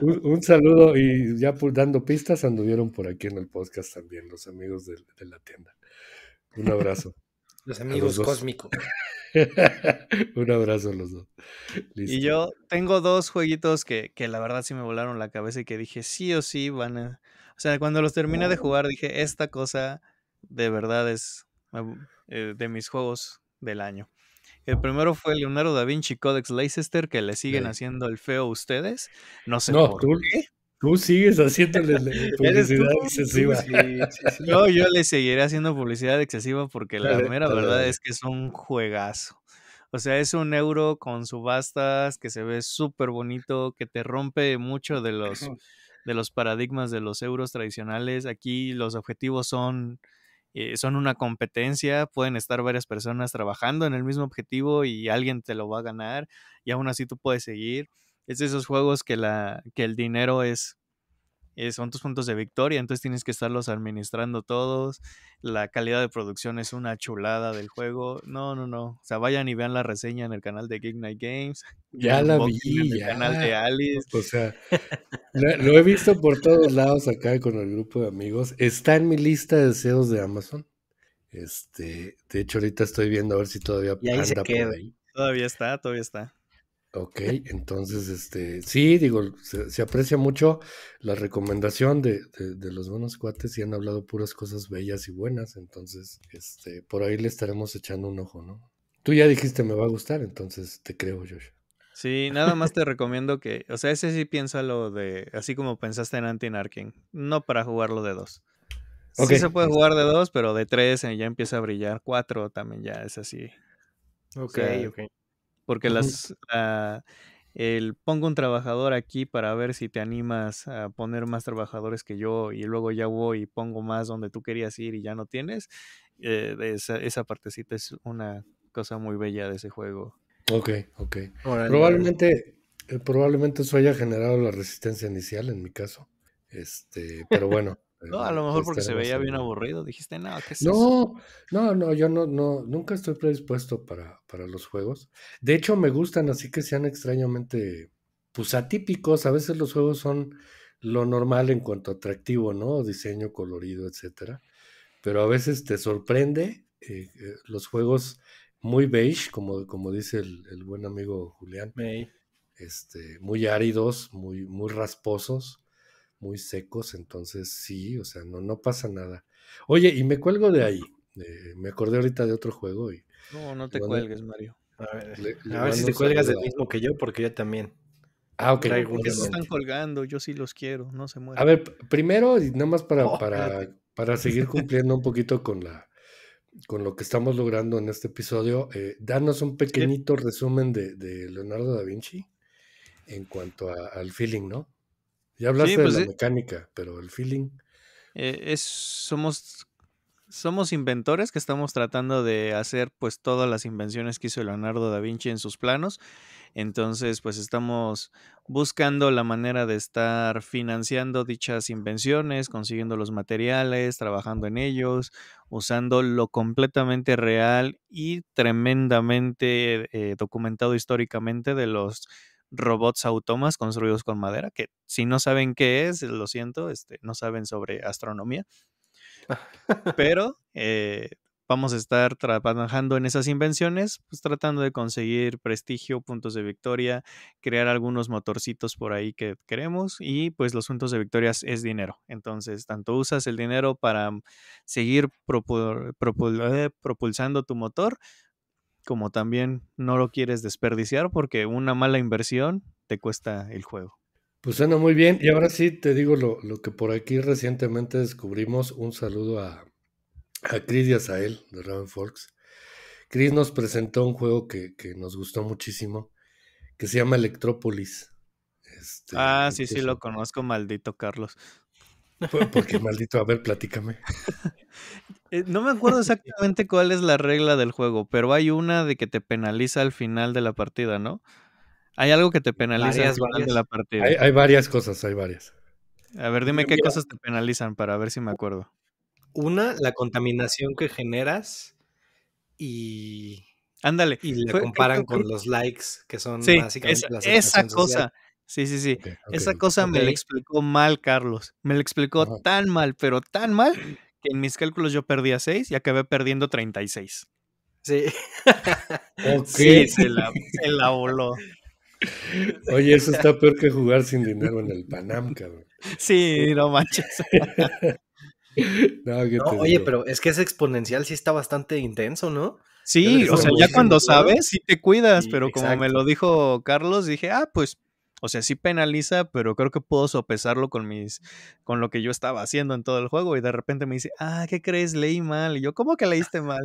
Speaker 2: Un, saludo y ya dando pistas anduvieron por aquí en el podcast también los amigos de la tienda. Un abrazo. Los amigos cósmicos. Un abrazo a los dos. Y yo
Speaker 1: tengo dos jueguitos que, que, la verdad sí me volaron la cabeza y que dije sí o sí van a. O sea, cuando los terminé de oh. jugar dije, esta cosa de verdad es eh, de mis juegos del año. El primero fue Leonardo da Vinci Codex Leicester, que le siguen haciendo el feo a ustedes. No sé
Speaker 2: Tú sigues haciéndoles publicidad
Speaker 1: excesiva. no, yo le seguiré haciendo publicidad excesiva porque la mera verdad es que es un juegazo. O sea, es un euro con subastas que se ve súper bonito, que te rompe mucho de los, de los paradigmas de los euros tradicionales. Aquí los objetivos son, eh, son una competencia, pueden estar varias personas trabajando en el mismo objetivo y alguien te lo va a ganar y aún así tú puedes seguir es de esos juegos que, la, que el dinero es, es, eh, son tus puntos de victoria, entonces tienes que estarlos administrando todos, la calidad de producción es una chulada del juego, no, no, no, o sea, vayan y vean la reseña en el canal de Geek Night Games, ya la vi, en el canal de Alice. O
Speaker 2: sea, lo, he visto por todos lados acá con el grupo de amigos, está en mi lista de deseos de Amazon. Este, de hecho, ahorita estoy viendo a ver si todavía anda por ahí.
Speaker 1: Todavía está, todavía está.
Speaker 2: Ok, entonces, este, sí, digo, se, aprecia mucho la recomendación de, los buenos cuates y han hablado puras cosas bellas y buenas, entonces, este, por ahí le estaremos echando un ojo, ¿no? Tú ya dijiste me va a gustar, entonces te creo, Josh.
Speaker 1: Sí, nada más te recomiendo que, o sea, ese sí piénsalo de, así como pensaste en Anti-Narking, no para jugarlo de dos. Okay. Sí se puede jugar de dos, pero de tres eh, ya empieza a brillar, cuatro también ya es así. Ok, ok porque las, ah, el pongo un trabajador aquí para ver si te animas a poner más trabajadores que yo y luego ya voy y pongo más donde tú querías ir y ya no tienes, eh, esa, esa partecita es una cosa muy bella de ese juego.
Speaker 2: Ok, ok. probablemente, eh, probablemente eso haya generado la resistencia inicial en mi caso.
Speaker 1: Este, pero bueno. No, a lo mejor porque se veía bien aburrido. Dijiste, no, no,
Speaker 2: No, no, yo no, no, nunca estoy predispuesto para, los juegos. De hecho, me gustan así que sean extrañamente, pues atípicos. A veces los juegos son lo normal en cuanto a atractivo, ¿no? Diseño colorido, etcétera. Pero a veces te sorprende eh, eh, los juegos muy beige, como, como dice el, buen amigo Julián. Este, muy áridos, muy, muy rasposos muy secos, entonces sí, o sea, no, no pasa nada. Oye, y me cuelgo de ahí. Eh, me acordé ahorita de otro
Speaker 3: juego y... No, no te cuelgues, Mario. A ver, a ver si te cuelgas del mismo que yo, porque yo también. Ah, ok. se están
Speaker 1: colgando, yo sí los quiero, no se mueven. A ver,
Speaker 2: primero, y nada más para, para, para, seguir cumpliendo un poquito con la con lo que estamos logrando en este episodio, eh, danos un pequeñito resumen de, Leonardo da Vinci en cuanto al feeling, ¿no? Ya hablaste de pues la e mecánica, pero el feeling.
Speaker 1: Eh, es, somos, somos inventores que estamos tratando de hacer pues todas las invenciones que hizo Leonardo da Vinci en sus planos. Entonces, pues estamos buscando la manera de estar financiando dichas invenciones, consiguiendo los materiales, trabajando en ellos, usando lo completamente real y tremendamente eh, documentado históricamente de los robots automas construidos con madera, que si no saben qué es, lo siento, este, no saben sobre astronomía. Pero eh, vamos a estar trabajando en esas invenciones, pues tratando de conseguir prestigio, puntos de victoria, crear algunos motorcitos por ahí que queremos y pues los puntos de victoria es dinero. Entonces, tanto usas el dinero para seguir eh, propulsando tu motor como también no lo quieres desperdiciar porque una mala inversión te cuesta el juego.
Speaker 2: Pues suena muy bien. Y ahora sí te digo lo, que por aquí recientemente descubrimos. Un saludo a, Chris y a Sael de Raven Forks, Chris nos presentó un juego que, nos gustó muchísimo, que se llama Electrópolis.
Speaker 1: Este, ah, sí, sí, lo conozco, maldito Carlos.
Speaker 2: Porque maldito, a ver, platícame.
Speaker 1: Eh, no me acuerdo exactamente cuál es la regla del juego, pero hay una de que te penaliza al final de la partida, ¿no? Hay algo que te penaliza al final de la partida. Hay, varias cosas, hay varias.
Speaker 3: A ver, dime qué cosas
Speaker 1: te penalizan para ver si me acuerdo.
Speaker 3: Una, la contaminación que generas
Speaker 1: y... Ándale. Y le comparan con los likes, que son sí, básicamente esa, esa cosa. Sí, sí, sí. Esa cosa me la explicó mal, Carlos. Me la explicó tan mal, pero tan mal, que en mis cálculos yo perdía 6 y acabé perdiendo 36. Sí. Sí, se la, voló.
Speaker 2: Oye, eso está peor que jugar sin dinero en el Panam, cabrón.
Speaker 1: Sí, no manches. oye,
Speaker 3: pero es que es exponencial sí está bastante intenso, ¿no?
Speaker 1: Sí, o sea, ya cuando sabes, sí te cuidas, pero como me lo dijo Carlos, dije, ah, pues o sea, sí penaliza, pero creo que puedo sopesarlo con mis, con lo que yo estaba haciendo en todo el juego. Y de repente me dice, ah, ¿qué crees? Leí mal. Y yo, ¿cómo que leíste mal?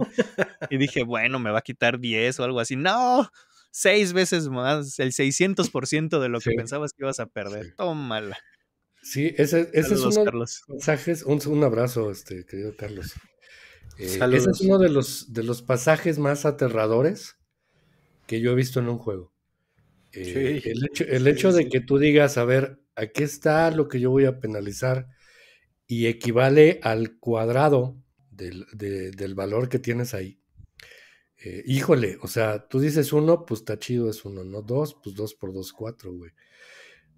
Speaker 1: y dije, bueno, me va a quitar 10 o algo así. No, seis veces más, el 600% de lo que pensabas que ibas a perder. Toma. Tómala. Sí, ese, es uno de los
Speaker 2: pasajes, un, un, abrazo, este, querido Carlos. Eh, ese es uno de los, de los pasajes más aterradores que yo he visto en un juego. Eh, el, hecho, el hecho, de que tú digas, a ver, aquí está lo que yo voy a penalizar y equivale al cuadrado del, de, del valor que tienes ahí. Eh, híjole, o sea, tú dices uno, pues está chido, es uno, ¿no? Dos, pues dos por dos, cuatro, güey.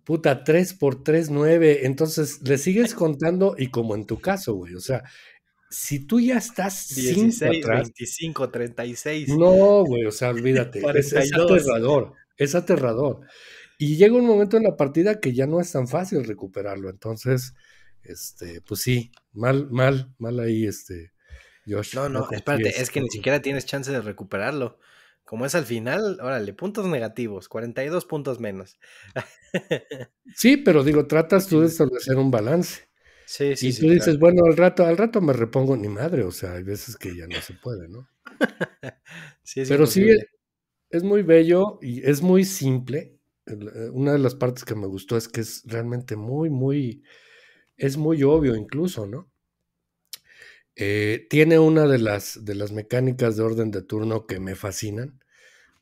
Speaker 2: Puta, tres por tres, nueve. Entonces, le sigues contando y como en tu caso, güey, o sea, si tú ya estás 16, atrás,
Speaker 3: 25, 36.
Speaker 2: No, güey, o sea, olvídate. 42. Es, es es aterrador. Y llega un momento en la partida que ya no es tan fácil recuperarlo. Entonces, este, pues sí, mal, mal, mal ahí, este, Josh. No, no, espérate, es que ni
Speaker 3: siquiera tienes chance de recuperarlo. Como es al final, órale, puntos negativos, 42 puntos menos.
Speaker 2: sí, pero digo, tratas tú de establecer un balance.
Speaker 3: Sí, sí, y tú dices,
Speaker 2: bueno, al rato, al rato me repongo ni madre, o sea, hay veces que ya no se puede, ¿no?
Speaker 3: sí, pero sí,
Speaker 2: es muy bello y es muy simple. Eh, una de las partes que me gustó es que es realmente muy, muy, es muy obvio incluso, ¿no? Eh, tiene una de las, de las mecánicas de orden de turno que me fascinan,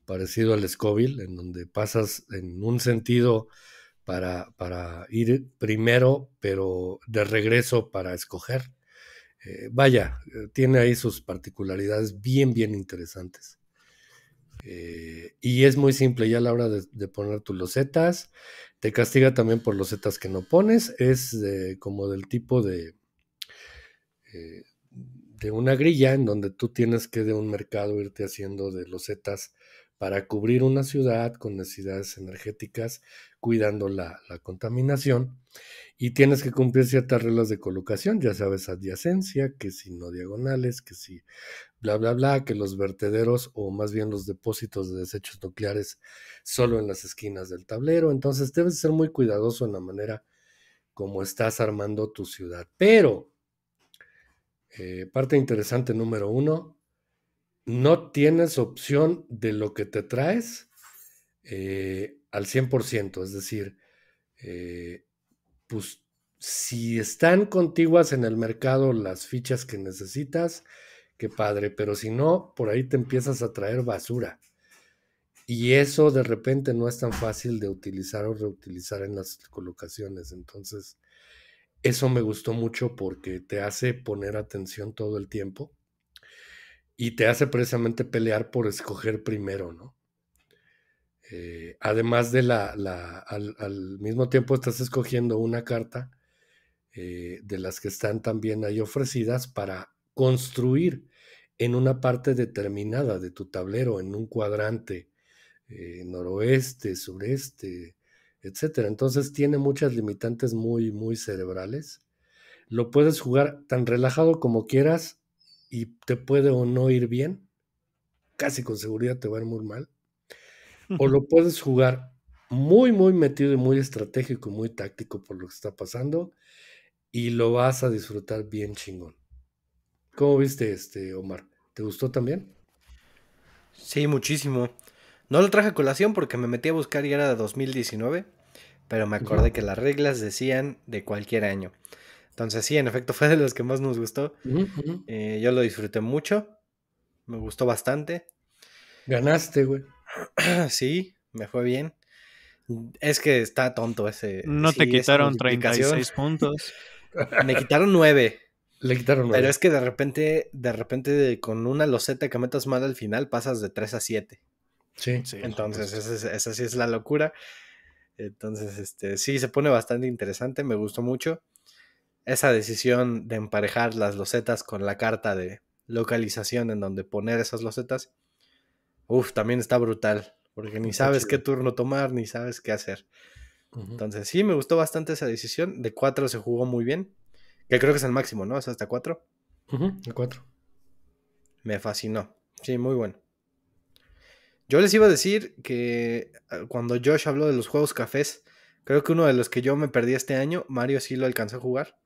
Speaker 2: parecido al Scoville, en donde pasas en un sentido para, para ir primero, pero de regreso para escoger. Eh, vaya, tiene ahí sus particularidades bien, bien interesantes. Eh, y es muy simple ya a la hora de, poner tus losetas. Te castiga también por losetas que no pones. Es como del tipo de, eh, de una grilla en donde tú tienes que de un mercado irte haciendo de losetas para cubrir una ciudad con necesidades energéticas, cuidando la, la contaminación. Y tienes que cumplir ciertas reglas de colocación, ya sabes, adyacencia, que si no diagonales, que si bla, bla, bla, que los vertederos o más bien los depósitos de desechos nucleares solo en las esquinas del tablero. Entonces debes ser muy cuidadoso en la manera como estás armando tu ciudad. Pero, eh, parte interesante número uno, no tienes opción de lo que te traes eh, al 100%. Es decir, eh, pues si están contiguas en el mercado las fichas que necesitas, qué padre, pero si no, por ahí te empiezas a traer basura. Y eso de repente no es tan fácil de utilizar o reutilizar en las colocaciones. Entonces, eso me gustó mucho porque te hace poner atención todo el tiempo y te hace precisamente pelear por escoger primero, ¿no? Eh, además de la, al, mismo tiempo estás escogiendo una carta eh, de las que están también ahí ofrecidas para construir en una parte determinada de tu tablero, en un cuadrante eh, noroeste, sureste, etcétera. Entonces tiene muchas limitantes muy, muy cerebrales. Lo puedes jugar tan relajado como quieras y te puede o no ir bien. Casi con seguridad te va a ir muy mal. O lo puedes jugar muy, muy metido y muy estratégico, muy táctico por lo que está pasando y lo vas a
Speaker 3: disfrutar bien chingón. ¿Cómo viste este, Omar? gustó también? Sí, muchísimo. No lo traje a colación porque me metí a buscar y era de 2019, pero me acordé que las reglas decían de cualquier año. Entonces sí, en efecto fue de los que más nos gustó. Eh, yo lo disfruté mucho, me gustó bastante. Ganaste, güey. sí, me fue bien. Es que está tonto ese. No te quitaron 36
Speaker 1: puntos. me quitaron
Speaker 3: 9. Pero es que de repente, de repente, con una loseta que metas mal al final, pasas de 3 a 7. Sí. sí Entonces, pues, esa, sí es la locura. Entonces, este, sí, se pone bastante interesante. Me gustó mucho esa decisión de emparejar las losetas con la carta de localización en donde poner esas losetas. Uf, también está brutal. Porque ni sabes qué turno tomar, ni sabes qué hacer. Entonces, sí, me gustó bastante esa decisión. De 4 se jugó muy bien. Que creo que es el máximo, ¿no? Es hasta cuatro. cuatro. Me fascinó. Sí, muy bueno. Yo les iba a decir que eh, cuando Josh habló de los juegos cafés, creo que uno de los que yo me perdí este año, Mario sí lo alcanzó a jugar,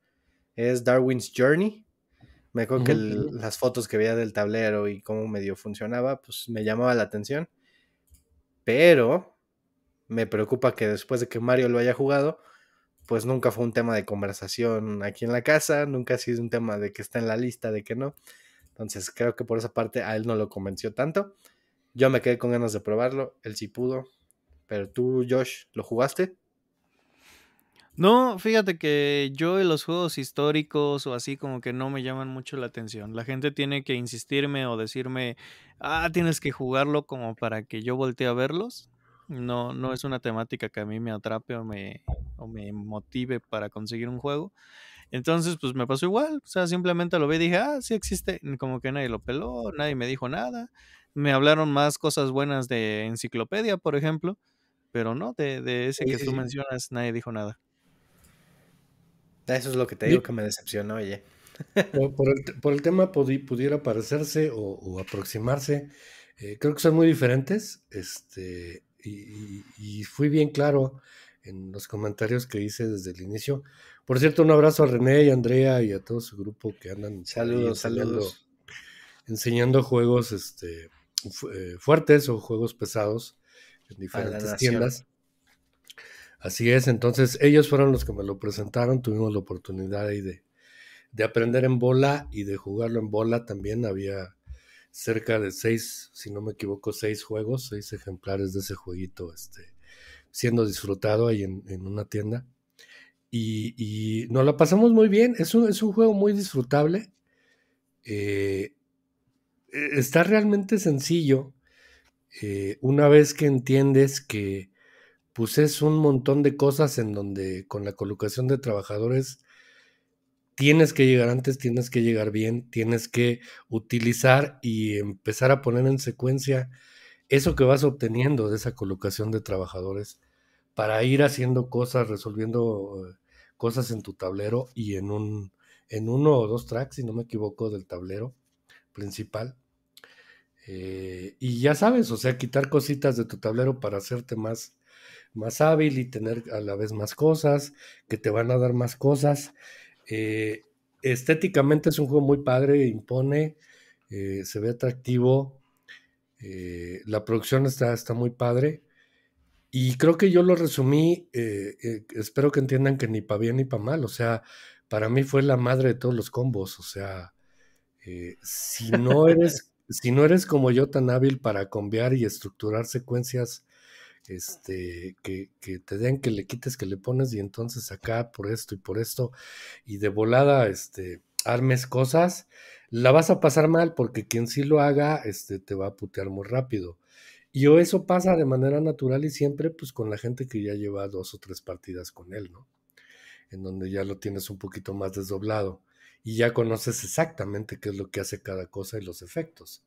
Speaker 3: es Darwin's Journey. Me acuerdo que las fotos que veía del tablero y cómo medio funcionaba, pues me llamaba la atención. Pero me preocupa que después de que Mario lo haya jugado, pues nunca fue un tema de conversación aquí en la casa, nunca ha sido un tema de que está en la lista, de que no. Entonces creo que por esa parte a él no lo convenció tanto. Yo me quedé con ganas de probarlo, él sí pudo. Pero tú, Josh, ¿lo jugaste?
Speaker 1: No, fíjate que yo en los juegos históricos o así como que no me llaman mucho la atención. La gente tiene que insistirme o decirme, ah, tienes que jugarlo como para que yo voltee a verlos. No, no es una temática que a mí me atrape o me, me motive para conseguir un juego. Entonces, pues me pasó igual. O sea, simplemente lo vi y dije, ah, sí existe. Como que nadie lo peló, nadie me dijo nada. Me hablaron más cosas buenas de enciclopedia, por ejemplo. Pero no, de, de ese que tú mencionas, nadie dijo nada. Eso es lo que te digo que me decepcionó, oye.
Speaker 2: por, el, tema pudiera parecerse o, aproximarse. Eh, creo que son muy diferentes. Este, y, fui bien claro en los comentarios que hice desde el inicio. Por cierto, un abrazo a René y a Andrea y a todo su grupo que andan enseñando, enseñando juegos este, eh, fuertes o juegos pesados en diferentes tiendas. Así es, entonces ellos fueron los que me lo presentaron, tuvimos la oportunidad de, de aprender en bola y de jugarlo en bola también. Había cerca de seis, si no me equivoco, seis juegos, seis ejemplares de ese jueguito este, siendo disfrutado ahí en, una tienda. Y, nos la pasamos muy bien, es un, juego muy disfrutable. Eh, e, está realmente sencillo eh, una vez que entiendes que pues un montón de cosas en donde con la colocación de trabajadores tienes que llegar antes, tienes que llegar bien, tienes que utilizar y empezar a poner en secuencia eso que vas obteniendo de esa colocación de trabajadores para ir haciendo cosas, resolviendo eh, cosas en tu tablero y en un en uno o dos tracks, si no me equivoco, del tablero principal. Eh, y ya sabes, o sea, quitar cositas de tu tablero para hacerte más, más hábil y tener a la vez más cosas, que te van a dar más cosas. Eh, estéticamente es un juego muy padre, impone, eh, se ve atractivo, eh, la producción está, está, muy padre. Y creo que yo lo resumí, espero que entiendan que ni para bien ni para mal, o sea, para mí fue la madre de todos los combos, o sea, si no eres... si no eres como yo tan hábil para cambiar y estructurar secuencias este, que, te den, que le quites, que le pones y entonces acá por esto y por esto y de volada, este, armes cosas, la vas a pasar mal porque quien sí lo haga, este, te va a putear muy rápido. Y eso pasa de manera natural y siempre pues con la gente que ya lleva dos o tres partidas con él, ¿no? En donde ya lo tienes un poquito más desdoblado y ya conoces exactamente qué es lo que hace cada cosa y los efectos.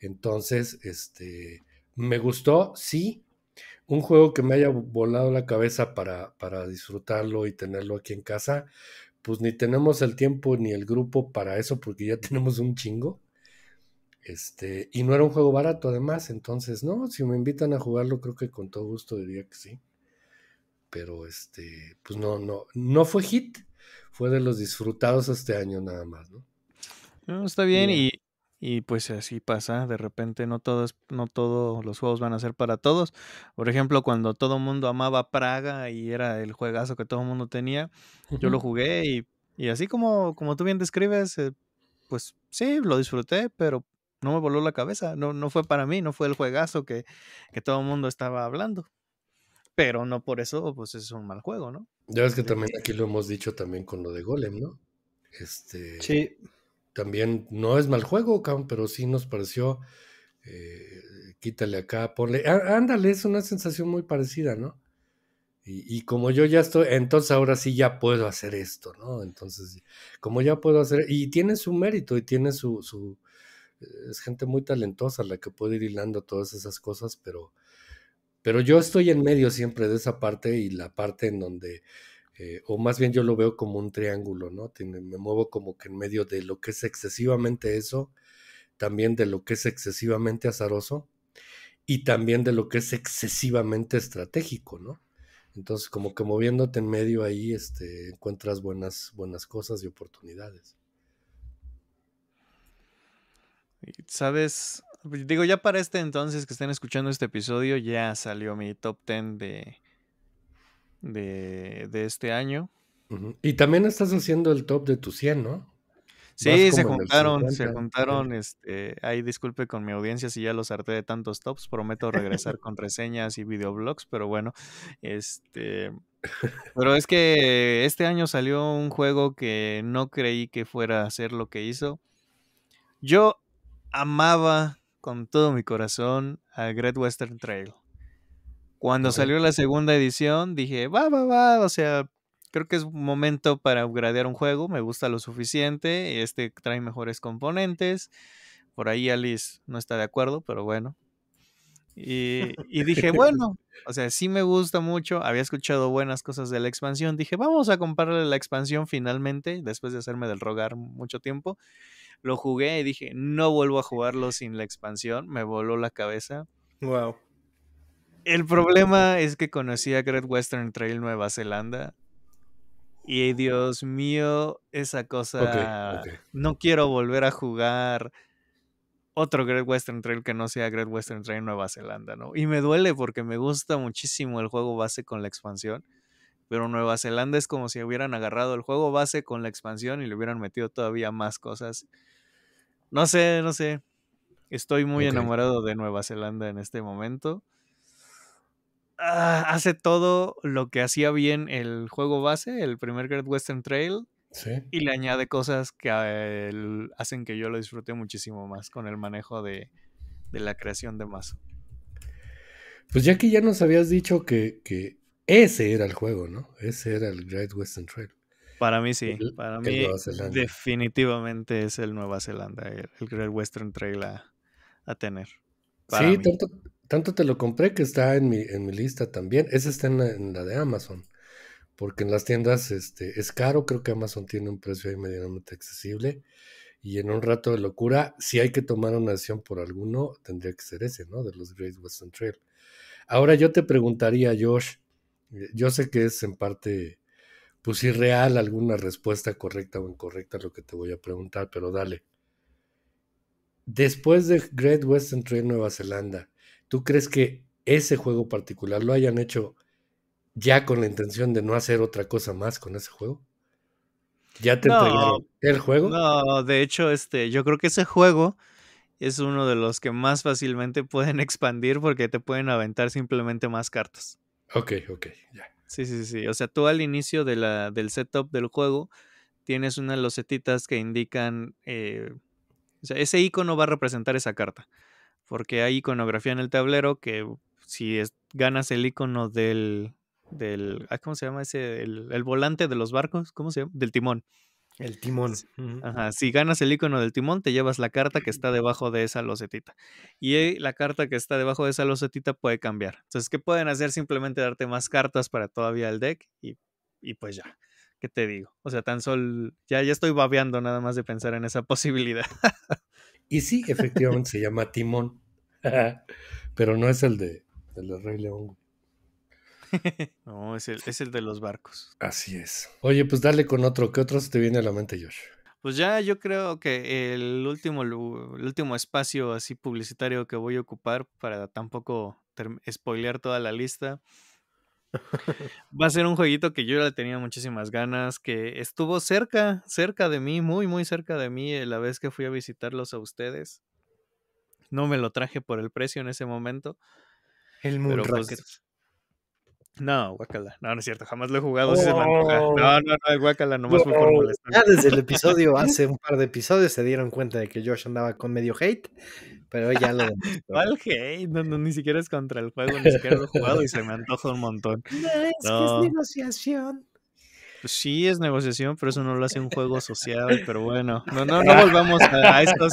Speaker 2: Entonces, este, me gustó, sí, un juego que me haya volado la cabeza para, para disfrutarlo y tenerlo aquí en casa, pues ni tenemos el tiempo ni el grupo para eso porque ya tenemos un chingo. Este, y no era un juego barato además, entonces, no, si me invitan a jugarlo creo que con todo gusto diría que sí. Pero este, pues no, no,
Speaker 1: no fue hit, fue de
Speaker 2: los disfrutados este año nada más, ¿no?
Speaker 1: No, está bien, y, y pues así pasa, de repente no todos, no todos los juegos van a ser para todos. Por ejemplo, cuando todo el mundo amaba Praga y era el juegazo que todo el mundo tenía, yo lo jugué y, así como, como tú bien describes, eh, pues sí, lo disfruté, pero no me voló la cabeza, no, no fue para mí, no fue el juegazo que, que todo el mundo estaba hablando. Pero no por eso, pues es un mal juego, ¿no? Ya
Speaker 2: ves que este también aquí lo hemos dicho también con lo de Golem, ¿no? Este... Sí también no es mal juego, pero sí nos pareció, eh, quítale acá, ponle, ándale, es una sensación muy parecida, ¿no? Y, y, como yo ya estoy, entonces ahora sí ya puedo hacer esto, ¿no? Entonces, como ya puedo hacer, y tiene su mérito y tiene su, su es gente muy talentosa la que puede ir hilando todas esas cosas, pero, pero yo estoy en medio siempre de esa parte y la parte en donde eh, o más bien yo lo veo como un triángulo, ¿no? me muevo como que en medio de lo que es excesivamente eso, también de lo que es excesivamente azaroso y también de lo que es excesivamente estratégico, ¿no? Entonces, como que moviéndote en medio ahí, este, encuentras buenas, buenas cosas y oportunidades.
Speaker 1: Sabes, digo, ya para este entonces que estén escuchando este episodio, ya salió mi top ten de de, este año.
Speaker 2: Y también estás haciendo el top de tu 100,
Speaker 3: ¿no? Sí, se juntaron, se juntaron,
Speaker 1: este, ahí disculpe con mi audiencia si ya los harté de tantos tops, prometo regresar con reseñas y videoblogs, pero bueno, este, pero es que este año salió un juego que no creí que fuera a hacer lo que hizo. Yo amaba con todo mi corazón a Great Western Trail. Cuando salió la segunda edición, dije, va, va, va, o sea, creo que es momento para upgradear un juego, me gusta lo suficiente, este trae mejores componentes. Por ahí Alice no está de acuerdo, pero bueno. Y, dije, bueno, o sea, sí me gusta mucho, había escuchado buenas cosas de la expansión, dije, vamos a comprarle la expansión finalmente, después de hacerme del rogar mucho tiempo. Lo jugué y dije, no vuelvo a jugarlo sin la expansión, me voló la cabeza. Wow. El problema es que conocí a Great Western Trail Nueva Zelanda. Y Dios mío, esa cosa. No quiero volver a jugar otro Great Western Trail que no sea Great Western Trail Nueva Zelanda, ¿no? Y me duele porque me gusta muchísimo el juego base con la expansión. Pero Nueva Zelanda es como si hubieran agarrado el juego base con la expansión y le hubieran metido todavía más cosas. No sé, no sé. Estoy muy enamorado de Nueva Zelanda en este momento. Ah, hace todo lo que hacía bien el juego base, el primer Great Western Trail. Y le añade cosas que hacen que yo lo disfrute muchísimo más con el manejo de, la creación de mazo.
Speaker 2: Pues ya que ya nos habías dicho que, ese era el juego, ¿no? Ese era el Great Western Trail.
Speaker 1: Para mí sí, para mí definitivamente es el Nueva Zelanda, el, Great Western Trail a, tener. sí,
Speaker 2: tanto, tanto te lo compré que está en mi, en mi lista también. Ese está en la, de Amazon. Porque en las tiendas este, es caro. Creo que Amazon tiene un precio ahí medianamente accesible. Y en un rato de locura, si hay que tomar una decisión por alguno, tendría que ser ese, ¿no? De los Great Western Trail. Ahora yo te preguntaría, Josh, eh, yo sé que es en parte, pues irreal alguna respuesta correcta o incorrecta a lo que te voy a preguntar, pero dale. Después de Great Western Trail Nueva Zelanda, ¿Tú crees que ese juego particular lo hayan hecho ya con la intención de no hacer otra cosa más con ese juego?
Speaker 1: ¿Ya te el juego? No, de hecho, este, yo creo que ese juego es uno de los que más fácilmente pueden expandir porque te pueden aventar simplemente más cartas. Ok, ok, ya. Sí, sí, sí. O sea, tú al inicio de la, del setup del juego tienes unas losetitas que indican. Eh, o sea, ese icono va a representar esa carta porque hay iconografía en el tablero que si ganas el icono del, del ¿cómo se llama ese? El, volante de los barcos, ¿cómo se llama? Del timón. El timón. Ajá, si ganas el icono del timón, te llevas la carta que está debajo de esa losetita. Y eh, la carta que está debajo de esa losetita puede cambiar. Entonces, ¿qué pueden hacer? Simplemente darte más cartas para todavía el deck y, pues ya. ¿Qué te digo? O sea, tan solo. Ya, ya estoy babeando nada más de pensar en esa posibilidad. Y sí, efectivamente se llama Timón.
Speaker 2: Pero no es el de, los Rey León.
Speaker 1: no, es el, de los barcos. Así es.
Speaker 2: Oye, pues dale con otro. ¿Qué otros te viene a la mente, Josh?
Speaker 1: Pues ya yo creo que el último, el último espacio así publicitario que voy a ocupar para tampoco spoilear toda la lista Va a ser un jueguito que yo le tenía muchísimas ganas, que estuvo cerca, cerca de mí, muy, muy cerca de mí eh, la vez que fui a visitarlos a ustedes. No me lo traje por el precio en ese momento. El no, guacala. No, no es cierto, jamás lo he jugado. Oh. no, no, no, guacala, nomás fue por molestar. Ya desde el episodio, hace
Speaker 3: un par de episodios, se dieron cuenta de que Josh andaba con medio hate, pero ya lo
Speaker 1: ¿Cuál hate? No, no, ni siquiera es contra el juego, ni siquiera lo he jugado y se me antoja un montón. No, es que es negociación. Pues sí, es negociación, pero eso no lo hace un juego social, pero bueno, no, no, no volvamos a, a estos,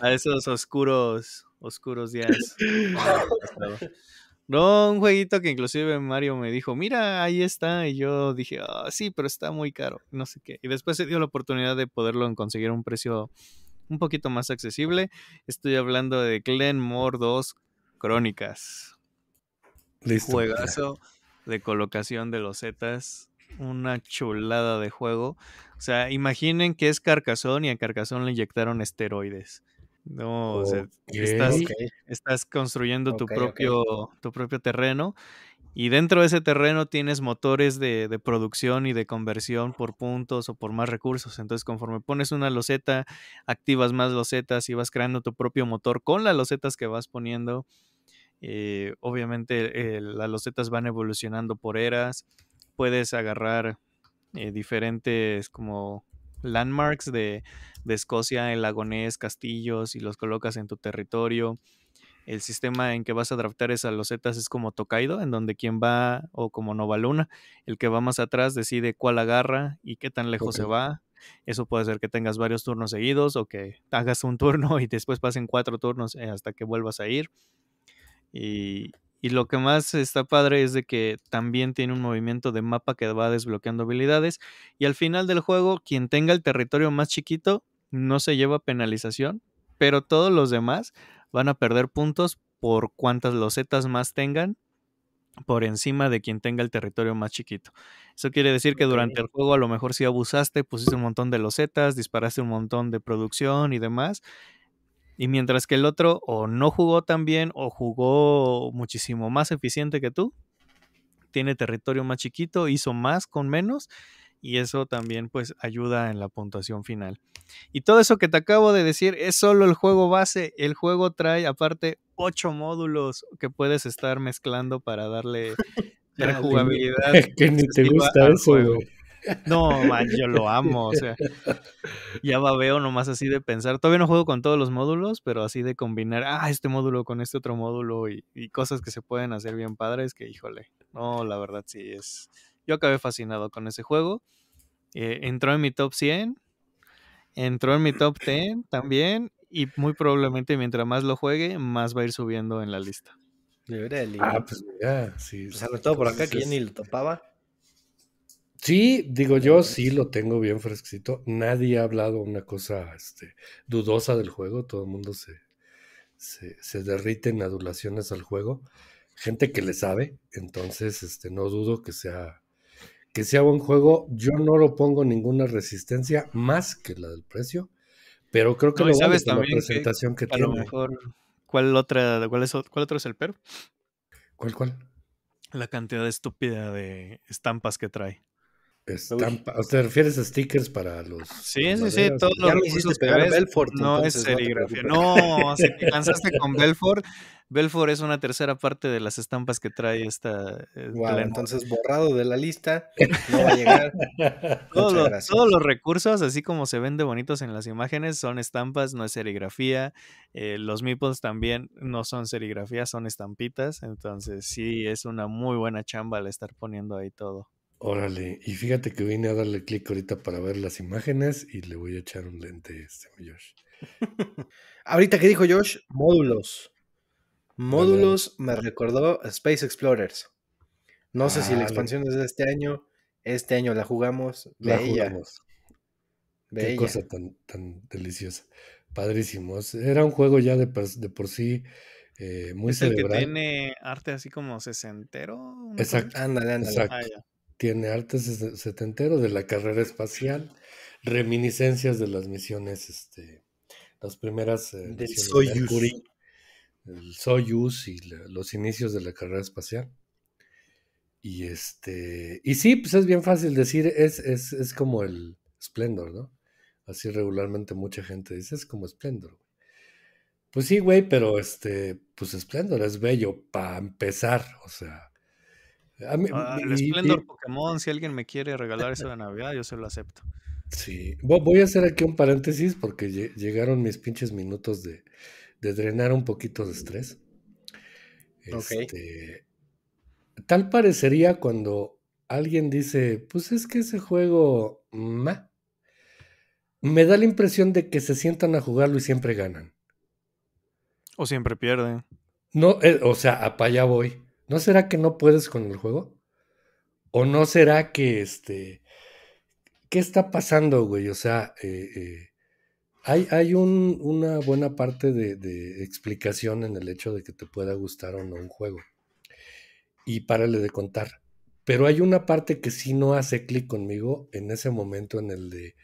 Speaker 1: a esos oscuros, oscuros días. No, un jueguito que inclusive Mario me dijo, mira, ahí está. Y yo dije, ah, sí, pero está muy caro. No sé qué. Y después se dio la oportunidad de poderlo conseguir a un precio un poquito más accesible. Estoy hablando de Glenmore 2 Crónicas. Listo. Juegazo de colocación de los Zetas. Una chulada de juego. O sea, imaginen que es Carcasón y a Carcasón le inyectaron esteroides. No, estás, construyendo tu, propio, tu propio terreno y dentro de ese terreno tienes motores de, producción y de conversión por puntos o por más recursos. Entonces, conforme pones una loseta, activas más losetas y vas creando tu propio motor con las losetas que vas poniendo. Eh, obviamente, eh, las losetas van evolucionando por eras. Puedes agarrar eh, diferentes como landmarks de, Escocia, el lagonés, castillos, y los colocas en tu territorio. El sistema en que vas a draftar esas losetas es como Tokaido, en donde quien va, o como Nova Luna, el que va más atrás decide cuál agarra y qué tan lejos se va. Eso puede ser que tengas varios turnos seguidos o que hagas un turno y después pasen cuatro turnos eh, hasta que vuelvas a ir. Y, y lo que más está padre es de que también tiene un movimiento de mapa que va desbloqueando habilidades. Y al final del juego, quien tenga el territorio más chiquito no se lleva penalización, pero todos los demás van a perder puntos por cuantas losetas más tengan por encima de quien tenga el territorio más chiquito. Eso quiere decir que durante el juego a lo mejor si abusaste, pusiste un montón de losetas, disparaste un montón de producción y demás, y mientras que el otro o no jugó tan bien o jugó muchísimo más eficiente que tú, tiene territorio más chiquito, hizo más con menos y eso también pues ayuda en la puntuación final. Y todo eso que te acabo de decir es solo el juego base, el juego trae aparte ocho módulos que puedes estar mezclando para darle jugabilidad que ni te gusta juego. No, man, yo lo amo. O sea, ya babeo nomás así de pensar. Todavía no juego con todos los módulos, pero así de combinar, ah, este módulo con este otro módulo y, cosas que se pueden hacer bien padres, que híjole. No, la verdad sí es. Yo acabé fascinado con ese juego. Eh, entró en mi top 100. Entró en mi top 10 también. Y muy probablemente mientras más lo juegue, más va a ir subiendo en la lista.
Speaker 3: ah, pues, pues sí. Sobre todo por acá, que yo ni lo topaba.
Speaker 2: Sí, digo yo, sí lo tengo bien fresquito. Nadie ha hablado una cosa este, dudosa del juego. Todo el mundo se, se, derrite en adulaciones al juego. Gente que le sabe, entonces este, no dudo que sea, que sea buen juego. Yo no lo pongo ninguna resistencia más que la del precio, pero creo que lo sabes la presentación que, tiene. A lo mejor,
Speaker 1: ¿cuál, otra, cuál, es, ¿cuál otro es el perro? ¿Cuál, cuál? La cantidad estúpida de estampas que trae. Estampa, o te refieres a
Speaker 2: stickers para
Speaker 1: los. Sí, sí, sí, todos los recursos Belfort, no es serigrafía. No, si te cansaste con Belfort, Belfort es una tercera parte de las estampas que trae esta. Eh, entonces borrado de la lista, no va a llegar. todos, los, recursos, así como se ven bonitos en las imágenes, son estampas, no es serigrafía. Eh, los meeples también no son serigrafía, son estampitas. Entonces, sí, es una muy buena chamba al estar poniendo ahí todo. Órale,
Speaker 2: y fíjate que vine a darle clic ahorita para ver las imágenes y le voy a
Speaker 3: echar un lente este, Josh. ahorita ¿qué dijo Josh, módulos. Módulos me recordó Space Explorers. No sé si ah, la expansión es de este año. Este año la jugamos. La jugamos. Qué cosa
Speaker 2: tan, deliciosa. Padrísimos. Era un juego ya de, por sí eh, muy ¿Es El que
Speaker 1: tiene arte así como sesentero. Exacto. Ándale, ándale. Exacto. Ah,
Speaker 2: tiene artes setenteros de la carrera espacial, reminiscencias de las misiones, este, las primeras eh, de Soyuz. el Soyuz y los inicios de la carrera espacial. Y este, y sí, pues es bien fácil decir, es, es, como el Splendor, ¿no? Así regularmente mucha gente dice, es como Splendor. Pues sí, güey, pero este, pues Splendor es bello para empezar, o sea Ah, el Splendor
Speaker 1: Pokémon, si alguien me quiere regalar eso de Navidad, yo se lo acepto.
Speaker 2: Sí, voy a hacer aquí un paréntesis porque llegaron mis pinches minutos de, drenar un poquito de estrés. Este, tal parecería cuando alguien dice, pues es que ese juego, me da la impresión de que se sientan a jugarlo y siempre ganan.
Speaker 1: O siempre pierden.
Speaker 2: No, eh, o sea, para allá voy. ¿No será que no puedes con el juego? ¿O no será que este... ¿Qué está pasando, güey? O sea, eh, eh, hay, hay una buena parte de, explicación en el hecho de que te pueda gustar o no un juego. Y párale de contar. Pero hay una parte que sí no hace clic conmigo en ese momento en el de,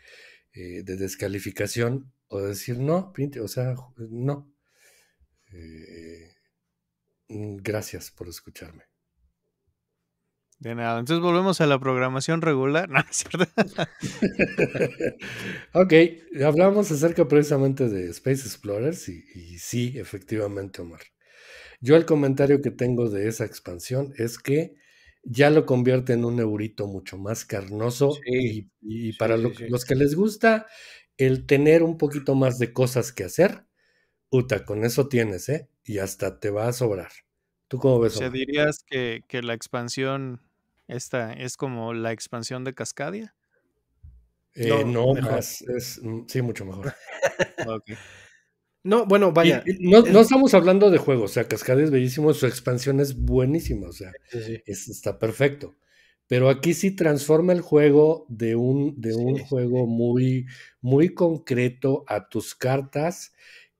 Speaker 2: eh, de descalificación o decir, no, o sea, no. Eh, Mm, gracias por escucharme.
Speaker 1: De nada, entonces volvemos a la programación regular, ok,
Speaker 2: hablábamos acerca precisamente de Space Explorers y, sí, efectivamente, Omar. Yo el comentario que tengo de esa expansión es que ya lo convierte en un eurito mucho más carnoso y, para los que les gusta el tener un poquito más de cosas que hacer, Uta, con eso tienes, ¿eh? Y hasta te va a sobrar. ¿Tú cómo ves?
Speaker 1: dirías que, la expansión esta es como la expansión de Cascadia. Eh, no, más,
Speaker 2: mm, sí, mucho mejor.
Speaker 3: No, bueno,
Speaker 1: vaya. no,
Speaker 2: estamos hablando de juegos, o sea, Cascadia es bellísimo, su expansión es buenísima, o sea, está perfecto. Pero aquí sí transforma el juego de un, de un juego muy, muy concreto a tus cartas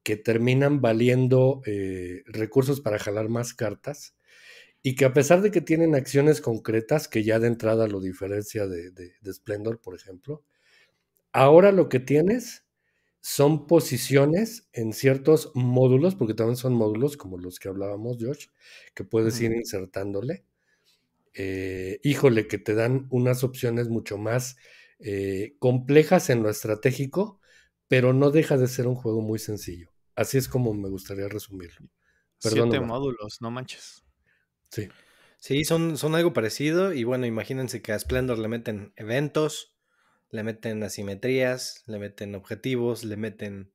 Speaker 2: que terminan valiendo eh, recursos para jalar más cartas y que a pesar de que tienen acciones concretas, que ya de entrada lo diferencia de, Splendor, por ejemplo, ahora lo que tienes son posiciones en ciertos módulos, porque también son módulos como los que hablábamos, George, que puedes ir insertándole. Eh, híjole, que te dan unas opciones mucho más eh, complejas en lo estratégico, pero no deja de ser un juego muy sencillo. Así es como me gustaría resumirlo. Siete
Speaker 3: módulos, no manches. Sí. Sí, son, son algo parecido. Y bueno, imagínense que a Splendor le meten eventos, le meten asimetrías, le meten objetivos, le meten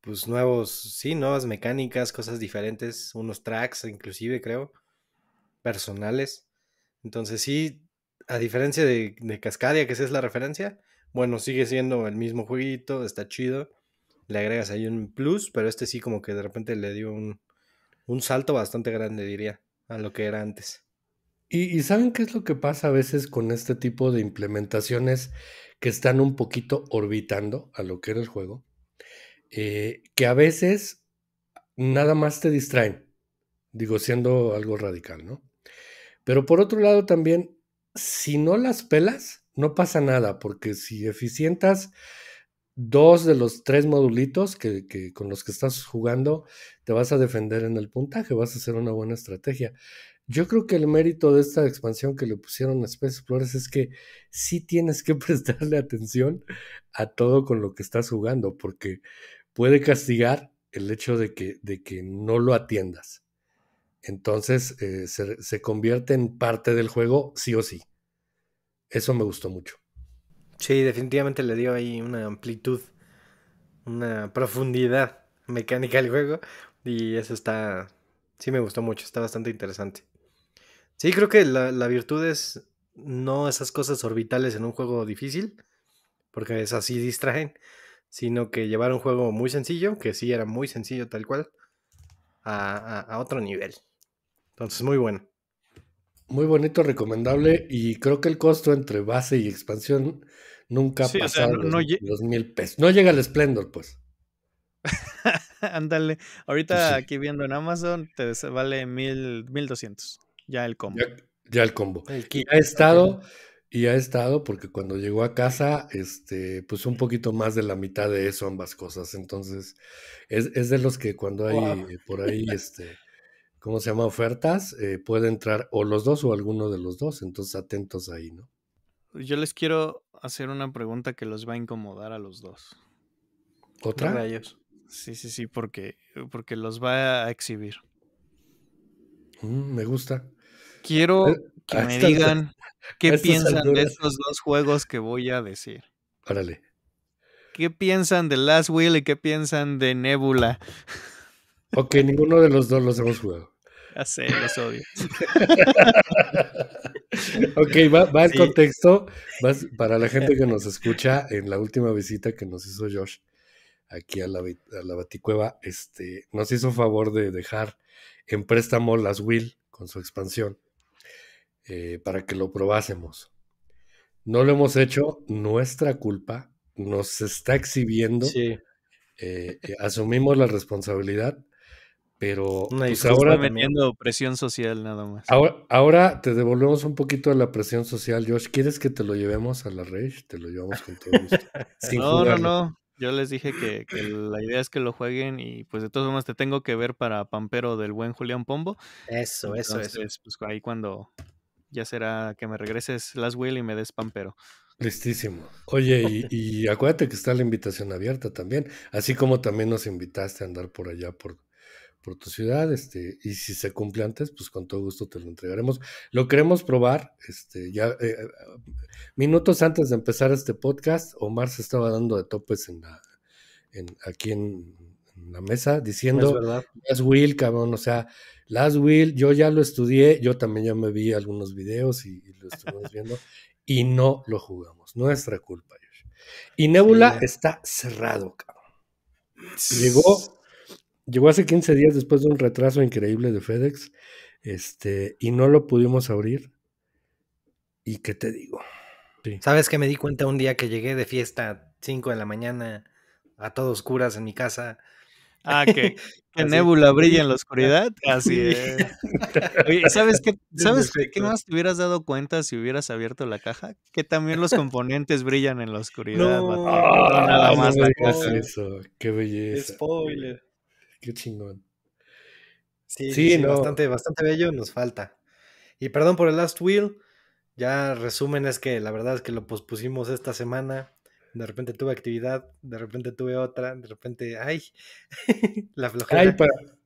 Speaker 3: pues nuevos, sí, nuevas mecánicas, cosas diferentes, unos tracks inclusive, creo, personales. Entonces sí, a diferencia de, de Cascadia, que esa es la referencia, bueno, sigue siendo el mismo jueguito, está chido le agregas ahí un plus, pero este sí como que de repente le dio un, un salto bastante grande, diría, a lo que era antes. Y, ¿saben qué es lo que
Speaker 2: pasa a veces con este tipo de implementaciones que están un poquito orbitando a lo que era el juego? Eh, que a veces nada más te distraen, digo, siendo algo radical, ¿no? Pero por otro lado también, si no las pelas, no pasa nada, porque si eficientas dos de los tres modulitos que, con los que estás jugando te vas a defender en el puntaje, vas a hacer una buena estrategia. Yo creo que el mérito de esta expansión que le pusieron a Space Explorers es que sí tienes que prestarle atención a todo con lo que estás jugando, porque puede castigar el hecho de que, de que no lo atiendas. Entonces eh, se convierte en parte del juego sí o
Speaker 3: sí. Eso me gustó mucho. Sí, definitivamente le dio ahí una amplitud, una profundidad mecánica al juego. Y eso está. Sí, me gustó mucho, está bastante interesante. Sí, creo que la, virtud es no esas cosas orbitales en un juego difícil, porque es así distraen, sino que llevar un juego muy sencillo, que sí era muy sencillo tal cual, a otro nivel. Entonces, muy bueno. Muy bonito, recomendable
Speaker 2: y creo que el costo entre base y expansión nunca ha pasa los, mil pesos. No llega al Splendor, pues.
Speaker 1: Ándale, ahorita aquí viendo en Amazon te vale mil, mil doscientos, ya el combo. Ya, el combo. y ha
Speaker 2: estado, y ha estado porque cuando llegó a casa, este, pues un poquito más de la mitad de eso ambas cosas, entonces es, de los que cuando hay eh, por ahí, este... ¿cómo se llama? Ofertas, eh, puede entrar o los dos o alguno de los dos, entonces atentos ahí, ¿no?
Speaker 1: Yo les quiero hacer una pregunta que los va a incomodar a los dos. ¿Otra? ellos Sí, sí, sí, porque, porque los va a exhibir.
Speaker 2: Mm, me gusta. Quiero eh, que me digan qué piensan de estos
Speaker 1: dos juegos que voy a decir. Órale. ¿Qué piensan de Last Will y qué piensan de Nebula? Ok, ninguno de los dos los hemos jugado los ok, va, el contexto.
Speaker 2: para la gente que nos escucha, en la última visita que nos hizo Josh aquí a la, a la Baticueva, este, nos hizo favor de dejar en préstamo las Will con su expansión eh, para que lo probásemos. No lo hemos hecho, nuestra culpa, nos está exhibiendo. Eh, eh, asumimos la responsabilidad pero no, pues ahora
Speaker 1: metiendo presión social nada más.
Speaker 2: Ahora, te devolvemos un poquito de la presión social, Josh. ¿Quieres que te lo llevemos a la Rage? Te lo llevamos con todo gusto. no, no, no.
Speaker 1: Yo les dije que, la idea es que lo jueguen y pues de todas formas te tengo que ver para Pampero del buen Julián Pombo.
Speaker 3: Eso, eso, Entonces,
Speaker 1: Pues ahí cuando ya será que me regreses Last Will y me des Pampero.
Speaker 2: Listísimo. Oye, y, acuérdate que está la invitación abierta también, así como también nos invitaste a andar por allá por por tu ciudad, este, y si se cumple antes, pues con todo gusto te lo entregaremos. Lo queremos probar, este, ya eh, eh, minutos antes de empezar este podcast, Omar se estaba dando de topes en la, en, aquí en, la mesa, diciendo, last Will, cabrón, o sea, last Will, yo ya lo estudié, yo también ya me vi algunos videos y, lo estuvimos viendo, y no lo jugamos, nuestra culpa. Y Nebula está cerrado, cabrón. Llegó Llegó hace 15 días después de un retraso increíble de FedEx este, y no lo pudimos abrir. ¿Y qué te digo?
Speaker 3: ¿Sabes que me di cuenta un día que llegué de fiesta 5 de la mañana a todo oscuras en mi casa? Ah, que,
Speaker 1: nebula brilla en la oscuridad. Así es. ¿sabes qué, ¿sabes qué más te hubieras dado cuenta si hubieras abierto la caja? Que también los componentes brillan en la oscuridad. No, nada más la
Speaker 2: Eso, qué belleza.
Speaker 1: Spoiler. Qué chingón.
Speaker 3: Sí, bastante, bastante bello, nos falta. Y perdón por el last wheel. Ya resumen es que la verdad es que lo pospusimos esta semana. De repente tuve actividad, de repente tuve otra, de repente, ay, la flojera.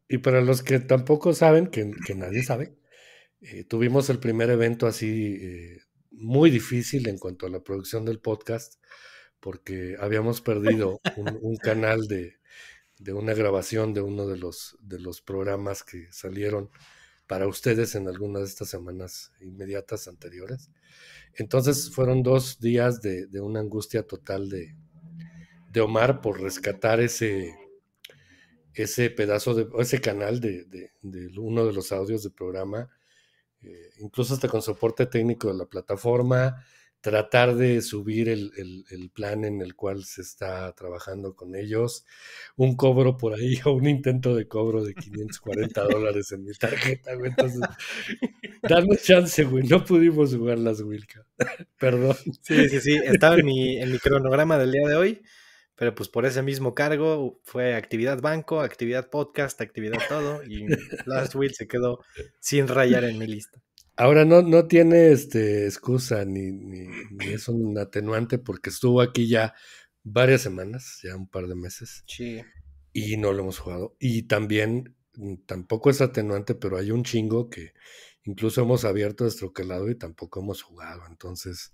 Speaker 2: y para los que tampoco saben, que, nadie sabe, eh, tuvimos el primer evento así eh, muy difícil en cuanto a la producción del podcast, porque habíamos perdido un canal de, de una grabación de uno de los, de los programas que salieron para ustedes en algunas de estas semanas inmediatas anteriores. Entonces fueron dos días de, una angustia total de, Omar por rescatar ese, ese pedazo de ese canal de, uno de los audios del programa, eh, incluso hasta con soporte técnico de la plataforma, tratar de subir el, el, plan en el cual se está trabajando con ellos, un cobro por ahí o un intento de cobro de 540 dólares en mi tarjeta, Entonces, dame chance, güey. No pudimos jugar las Wilka, Perdón.
Speaker 3: Sí, sí, sí. Estaba en mi, en mi cronograma del día de hoy, pero pues por ese mismo cargo fue actividad banco, actividad podcast, actividad todo, y Last Will se quedó sin rayar en mi lista.
Speaker 2: Ahora no, no tiene este, excusa ni, es un atenuante porque estuvo aquí ya varias semanas, ya un par de meses. Sí. Y no lo hemos jugado. Y también, mm, tampoco es atenuante, pero hay un chingo que incluso hemos abierto nuestro destroquelado y tampoco hemos jugado. Entonces,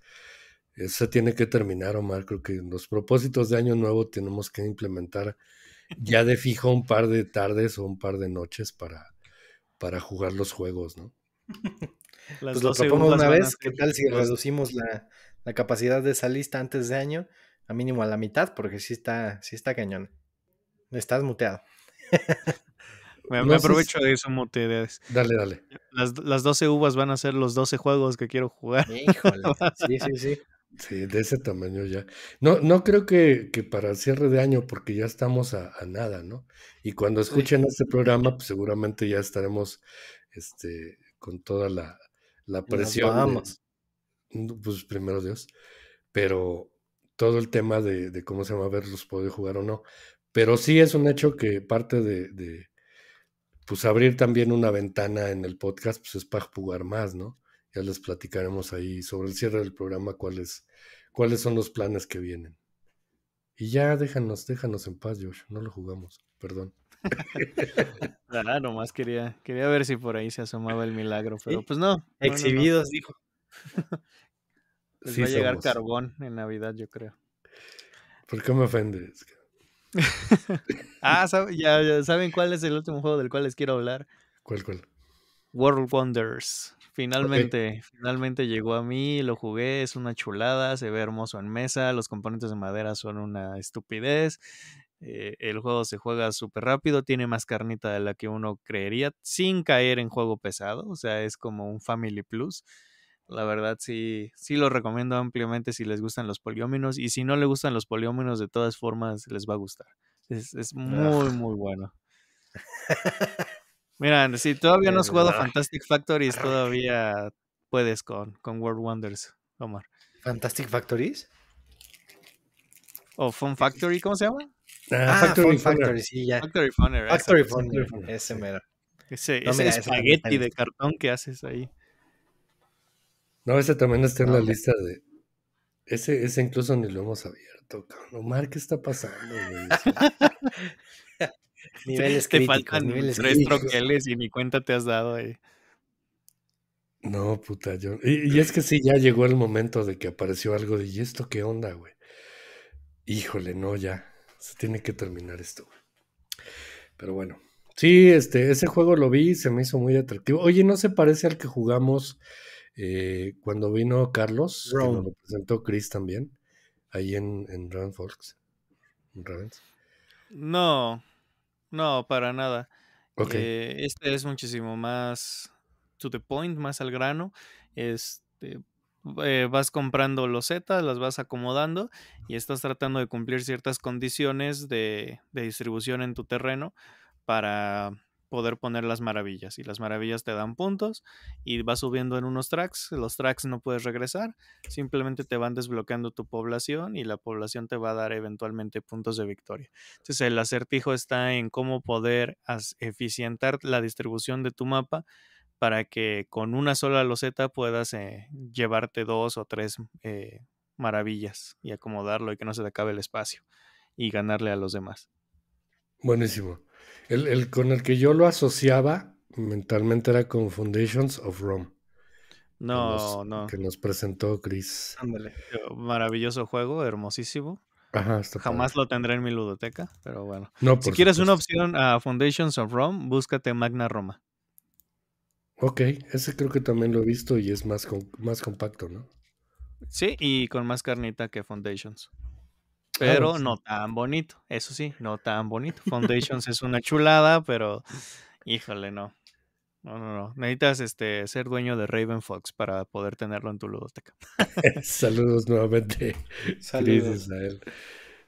Speaker 2: eso tiene que terminar, Omar. Creo que los propósitos de año nuevo tenemos que implementar ya de fijo un par de tardes o un par de noches para, para jugar los juegos, ¿no?
Speaker 3: pues lo propongo una vez. ¿Qué tal si reducimos la, capacidad de esa lista antes de año a mínimo a la mitad? Porque sí está, sí está cañón. Estás muteado. Me, aprovecho
Speaker 1: de eso, Dale, dale. Las, 12 uvas van a ser los 12 juegos que quiero jugar. Híjole. sí, sí, sí.
Speaker 2: Sí, de ese tamaño ya. No, no creo que, que para el cierre de año, porque ya estamos a, nada, ¿no? Y cuando escuchen este programa, pues seguramente ya estaremos este, con toda la, la presión. vamos pues primero Dios. Pero todo el tema de, cómo se va a ver, los puede jugar o no. Pero sí es un hecho que parte de, pues abrir también una ventana en el podcast, pues es para jugar más, ¿no? Ya les platicaremos ahí sobre el cierre del programa cuáles, cuáles son los planes que vienen. Y ya déjanos, déjanos en paz, Josh, no lo jugamos, perdón
Speaker 1: ah, nomás quería, quería ver si por ahí se asomaba el milagro, pero pues no. Exhibidos, dijo. Les va a llegar carbón en Navidad, yo creo.
Speaker 2: ¿Por qué me ofendes?
Speaker 1: ah, ya, saben cuál es el último juego del cual les quiero hablar. ¿Cuál, cuál? World Wonders. Finalmente, finalmente llegó a mí, lo jugué, es una chulada, se ve hermoso en mesa, los componentes de madera son una estupidez, eh, el juego se juega súper rápido, tiene más carnita de la que uno creería, sin caer en juego pesado, o sea, es como un Family Plus. La verdad sí, sí lo recomiendo ampliamente si les gustan los polióminos y si no le gustan los polióminos, de todas formas les va a gustar. Es, ah. muy, muy bueno. Mira, si todavía no has jugado Fantastic Factories, todavía puedes con, con World Wonders, Omar. ¿Fantastic Factories? ¿O Fun Factory, cómo se llama? Ah, ah, Factory, Funner. sí, ya. Factory Funner. Ese mero. Ese, espagueti de cartón que haces ahí.
Speaker 2: No, ese también está en la lista de. Ese, incluso ni lo hemos abierto, cabrón. Omar, ¿qué está
Speaker 1: pasando, niveles te críticos, faltan tres troqueles y ni cuenta te has dado ahí. No, puta, yo. Y,
Speaker 2: y, es que sí, ya llegó el momento de que apareció algo de, ¿y esto qué onda, güey? Híjole, no, ya. Se tiene que terminar esto. Pero bueno. Sí, este, ese juego lo vi, y se me hizo muy atractivo. Oye, ¿no se parece al que jugamos eh, cuando vino Carlos? Que lo presentó Chris también, ahí en, en
Speaker 1: No, no, para nada. Eh, este es muchísimo más to the point, más al grano. Este, eh, vas comprando losetas, las vas acomodando y estás tratando de cumplir ciertas condiciones de, de distribución en tu terreno para poder poner las maravillas. Y las maravillas te dan puntos y vas subiendo en unos tracks. Los tracks no puedes regresar, simplemente te van desbloqueando tu población y la población te va a dar eventualmente puntos de victoria. Entonces el acertijo está en cómo poder eficientar la distribución de tu mapa para que con una sola loseta puedas eh, llevarte dos o tres eh, maravillas y acomodarlo y que no se te acabe el espacio y ganarle a los demás.
Speaker 2: Buenísimo. El, con el que yo lo asociaba mentalmente era con Foundations of Rome.
Speaker 1: No, no. Que nos presentó Chris. Maravilloso juego, hermosísimo. Jamás lo tendré en mi ludoteca, pero bueno. si quieres una opción a Foundations of Rome, búscate Magna Roma.
Speaker 2: Ok, ese creo que también lo he visto y es más, más compacto, ¿no?
Speaker 1: Sí, y con más carnita que Foundations. Ah, pero no tan bonito, eso sí, no tan bonito. Foundations es una chulada, pero híjole, no. No, no, no. Necesitas este, ser dueño de Raven Fox para poder tenerlo en tu ludoteca.
Speaker 2: Saludos nuevamente. Saludos a
Speaker 1: él.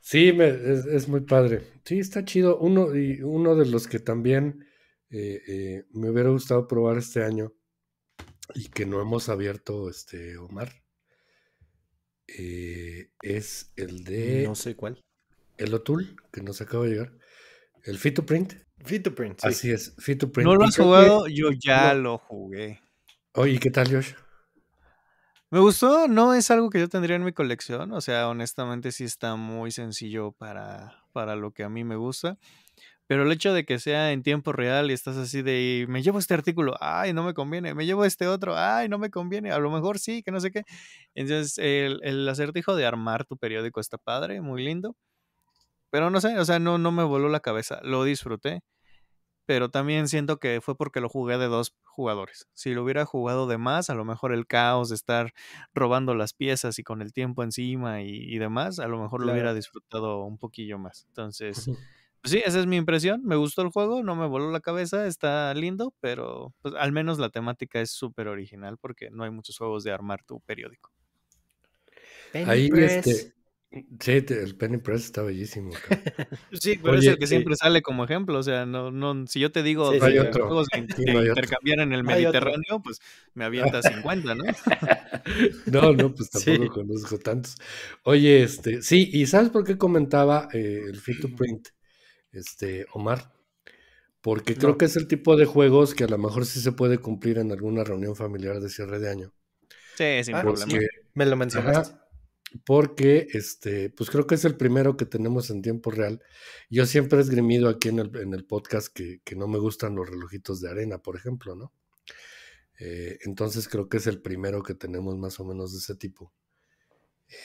Speaker 1: Sí,
Speaker 2: es, muy padre. Sí, está chido. Uno, y uno de los que también eh, eh, me hubiera gustado probar este año y que no hemos abierto, este, Omar, eh, es el de... No sé cuál. El Otul, que nos acaba de llegar. El Fit to Print.
Speaker 1: Así es, Fit ¿No lo has jugado? Yo ya lo jugué.
Speaker 2: Oye, ¿qué tal, Josh?
Speaker 1: Me gustó, no es algo que yo tendría en mi colección, o sea, honestamente sí está muy sencillo para, para lo que a mí me gusta. Pero el hecho de que sea en tiempo real y estás así de, me llevo este artículo, ay, no me conviene, me llevo este otro, ay, no me conviene, a lo mejor sí, que no sé qué. Entonces, el, el acertijo de armar tu periódico está padre, muy lindo. Pero no sé, o sea, no, no me voló la cabeza, lo disfruté. Pero también siento que fue porque lo jugué de dos jugadores. Si lo hubiera jugado de más, a lo mejor el caos de estar robando las piezas y con el tiempo encima y, demás, a lo mejor lo hubiera disfrutado un poquillo más. Entonces sí, esa es mi impresión. Me gustó el juego, no me voló la cabeza, está lindo, pero pues, al menos la temática es súper original porque no hay muchos juegos de armar tu periódico. Penny Ahí este.
Speaker 2: Sí, el Penny Press está bellísimo.
Speaker 1: sí, pero es el que siempre eh, sale como ejemplo. O sea, no, no, si yo te digo hay juegos que intercambiar en el Mediterráneo, pues me avienta 50, ¿no?
Speaker 2: no, no, pues tampoco conozco tantos. Oye, este, sí, y ¿sabes por qué comentaba eh, el Fit to Print? este, Omar, porque creo que es el tipo de juegos que a lo mejor sí se puede cumplir en alguna reunión familiar de cierre de año. Sí, sin ah, problema. Me lo mencionaste. porque, este, pues creo que es el primero que tenemos en tiempo real. Yo siempre he esgrimido aquí en el, en el podcast que, no me gustan los relojitos de arena, por ejemplo, ¿no? Eh, entonces creo que es el primero que tenemos más o menos de ese tipo.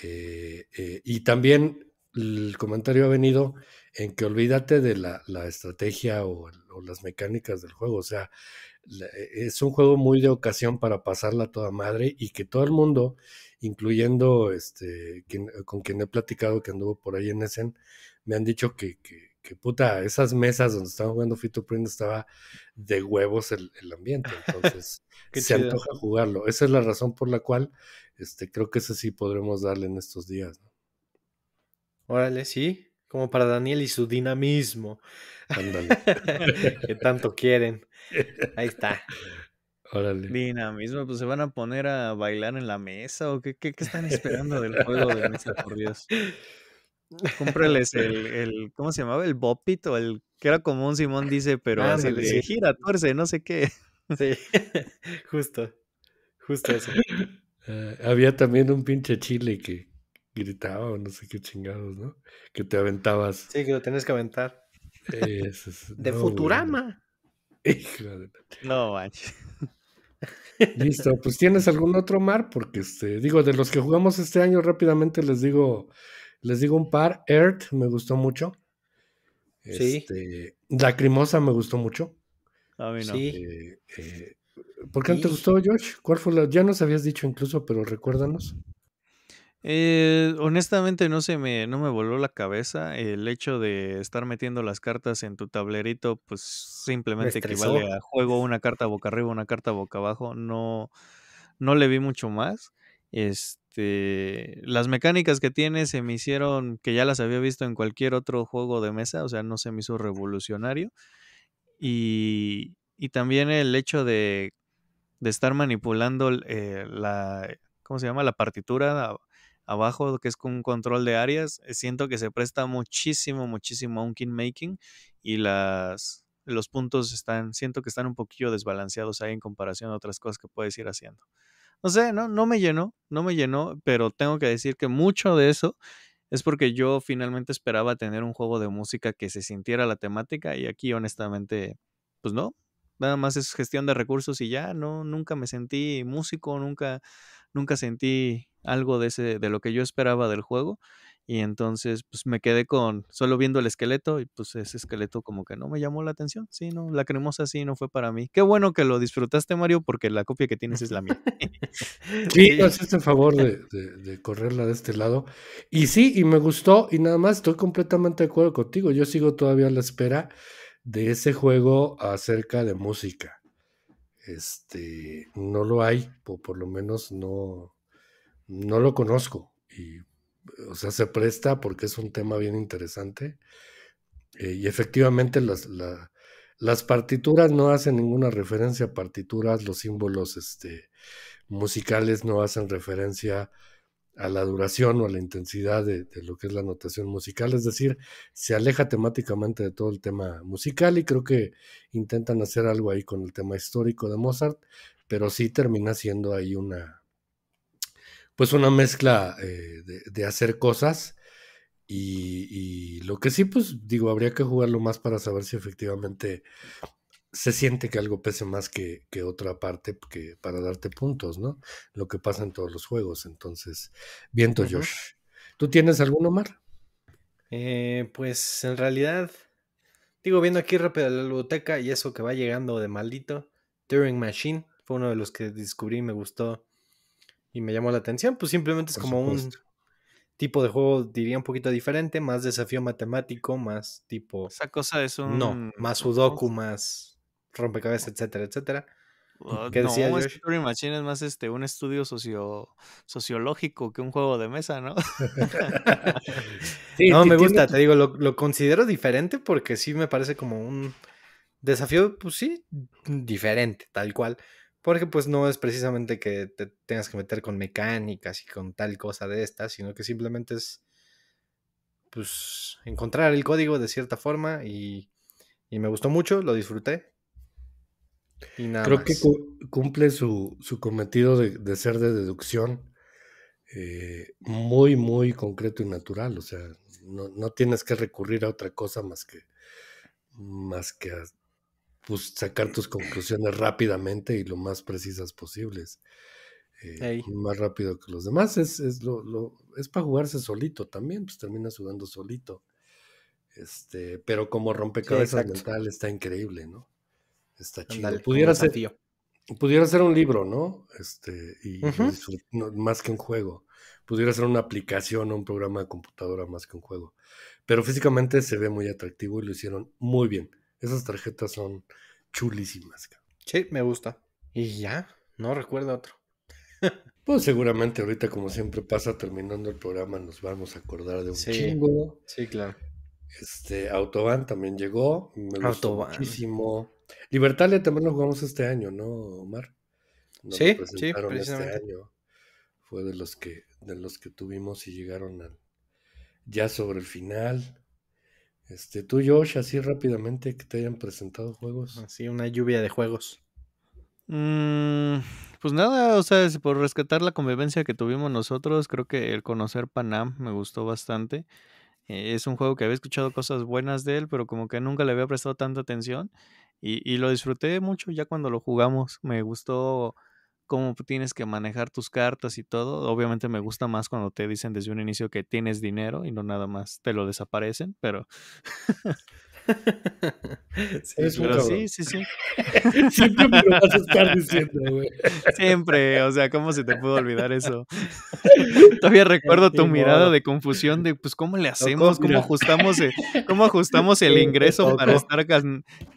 Speaker 2: Eh, eh, y también el comentario ha venido en que olvídate de la, estrategia o, las mecánicas del juego. O sea, e, es un juego muy de ocasión para pasarla toda madre y que todo el mundo, incluyendo este, con quien he platicado que anduvo por ahí en Essen, me han dicho que, puta, esas mesas donde estaban jugando Fit Print estaba de huevos el, ambiente. Entonces, se antoja jugarlo. Esa es la razón por la cual este, creo que ese sí podremos darle en estos días. ¿no?
Speaker 3: Órale, sí. Como
Speaker 1: para Daniel y su dinamismo. que tanto quieren. Ahí está. Órale. Dinamismo, pues se van a poner a bailar en la mesa o qué, están esperando del juego de mesa, por Dios. Cómprales el, ¿cómo se llamaba? El Bopit o el que era como un Simón dice, pero así gira, tuerce, no sé qué. Sí, justo, justo eso. Ah, había
Speaker 2: también un pinche chile que, gritaba o no sé qué chingados, ¿no? Que te aventabas.
Speaker 3: Sí, que lo tenías que aventar. de Futurama. No, manches.
Speaker 2: Listo, pues tienes algún otro mar, porque este, digo, de los que jugamos este año, rápidamente les digo, les digo un par. Earth me gustó mucho. Este, sí. Lacrimosa me gustó mucho.
Speaker 1: A mí no. Sí. Eh, eh, ¿Por qué no te gustó,
Speaker 2: George? ¿Cuál fue la? Ya nos habías dicho incluso, pero recuérdanos.
Speaker 1: Eh, honestamente no se me, no me voló la cabeza el hecho de estar metiendo las cartas en tu tablerito, pues simplemente equivale a juego una carta boca arriba, una carta boca abajo, no, no le vi mucho más. Este, las mecánicas que tiene se me hicieron que ya las había visto en cualquier otro juego de mesa, o sea, no se me hizo revolucionario. Y, y también el hecho de, estar manipulando eh, la, ¿cómo se llama? La partitura abajo, que es con control de áreas, eh, siento que se presta muchísimo, muchísimo a un king making y las, los puntos están, siento que están un poquillo desbalanceados ahí en comparación a otras cosas que puedes ir haciendo. No sé, no, no me llenó, no me llenó, pero tengo que decir que mucho de eso es porque yo finalmente esperaba tener un juego de música que se sintiera la temática y aquí honestamente, pues no, nada más es gestión de recursos y ya, no, nunca me sentí músico, nunca nunca sentí algo de ese, de lo que yo esperaba del juego. Y entonces, pues me quedé con solo viendo el esqueleto y pues ese esqueleto como que no me llamó la atención. Sí, no, la cremosa sí no fue para mí. Qué bueno que lo disfrutaste, Mario, porque la copia que tienes es la mía. sí, haces el favor
Speaker 2: de, de, correrla de este lado. Y sí, y me gustó y nada más estoy completamente de acuerdo contigo. Yo sigo todavía a la espera de ese juego acerca de música este, no lo hay, o por lo menos no, no lo conozco. Y, o sea, se presta porque es un tema bien interesante. Eh, y efectivamente las, las partituras no hacen ninguna referencia a partituras, los símbolos este, musicales no hacen referencia a la duración o a la intensidad de, lo que es la notación musical, es decir, se aleja temáticamente de todo el tema musical y creo que intentan hacer algo ahí con el tema histórico de Mozart, pero sí termina siendo ahí una, pues una mezcla eh, de, hacer cosas y, y, lo que sí, pues digo, habría que jugarlo más para saber si efectivamente se siente que algo pese más que, que, otra parte que para darte puntos, ¿no? Lo que pasa en todos los juegos.
Speaker 3: Entonces, viento, yo.
Speaker 2: ¿Tú tienes alguno, Omar?
Speaker 3: Eh, pues en realidad, digo, viendo aquí rápido la biblioteca y eso que va llegando de maldito, Turing Machine fue uno de los que descubrí y me gustó y me llamó la atención. Pues simplemente es como un tipo de juego, diría un poquito diferente, más desafío matemático, más tipo. Esa
Speaker 1: cosa es un. No,
Speaker 3: más Sudoku, más rompecabezas, etcétera,
Speaker 1: etcétera. Ah, que no, decía Story Machine es más este, un estudio socio, sociológico que un juego de mesa, ¿no? no, me gusta, te
Speaker 3: digo, lo, lo, considero diferente porque sí me parece como un desafío, pues sí, diferente, tal cual. Porque pues no es precisamente que te tengas que meter con mecánicas y con tal cosa de estas, sino que simplemente es, pues, encontrar el código de cierta forma y, y me gustó mucho, lo disfruté, Creo que
Speaker 2: cumple su, cometido de, ser de deducción eh, muy, muy concreto y natural. O sea, no, tienes que recurrir a otra cosa más que, más que pues, sacar tus conclusiones rápidamente y lo más precisas posibles. Eh, más rápido que los demás. Es, lo, es para jugarse solito también, pues terminas jugando solito. Este, pero como rompecabezas mental está increíble, ¿no? Está chido. pudiera, ser, pudiera ser un libro, ¿no? Este, y más que un juego. Pudiera ser una aplicación o un programa de computadora más que un juego. Pero físicamente se ve muy atractivo y lo hicieron muy bien. Esas tarjetas son chulísimas. Sí, me gusta. Y ya, no recuerdo otro. Pues seguramente ahorita, como siempre pasa, terminando el programa, nos vamos a acordar de un sí, chingo. Sí, claro. Este, Autobahn también llegó. Me gustó muchísimo. Libertalia también lo jugamos este año, ¿no, Omar? sí, sí, este precisamente. Este año. Fue de los que, de los que tuvimos y llegaron al, ya sobre el final. Este, tú, Josh, así rápidamente que te hayan presentado juegos. Así, una lluvia de juegos.
Speaker 1: Mm, pues nada, o sea, por rescatar la convivencia que tuvimos nosotros, creo que el conocer Panam me gustó bastante. Eh, es un juego que había escuchado cosas buenas de él, pero como que nunca le había prestado tanta atención. Y, lo disfruté mucho ya cuando lo jugamos. Me gustó cómo tienes que manejar tus cartas y todo. Obviamente me gusta más cuando te dicen desde un inicio que tienes dinero y no nada más te lo desaparecen, pero... sí, sí, sí, Siempre me lo vas a estar güey. Siempre, o sea, ¿cómo se te pudo olvidar eso? Todavía recuerdo tu mirada de confusión de, pues, ¿cómo le hacemos? ¿Cómo ajustamos e, cómo ajustamos el este, ingreso para estar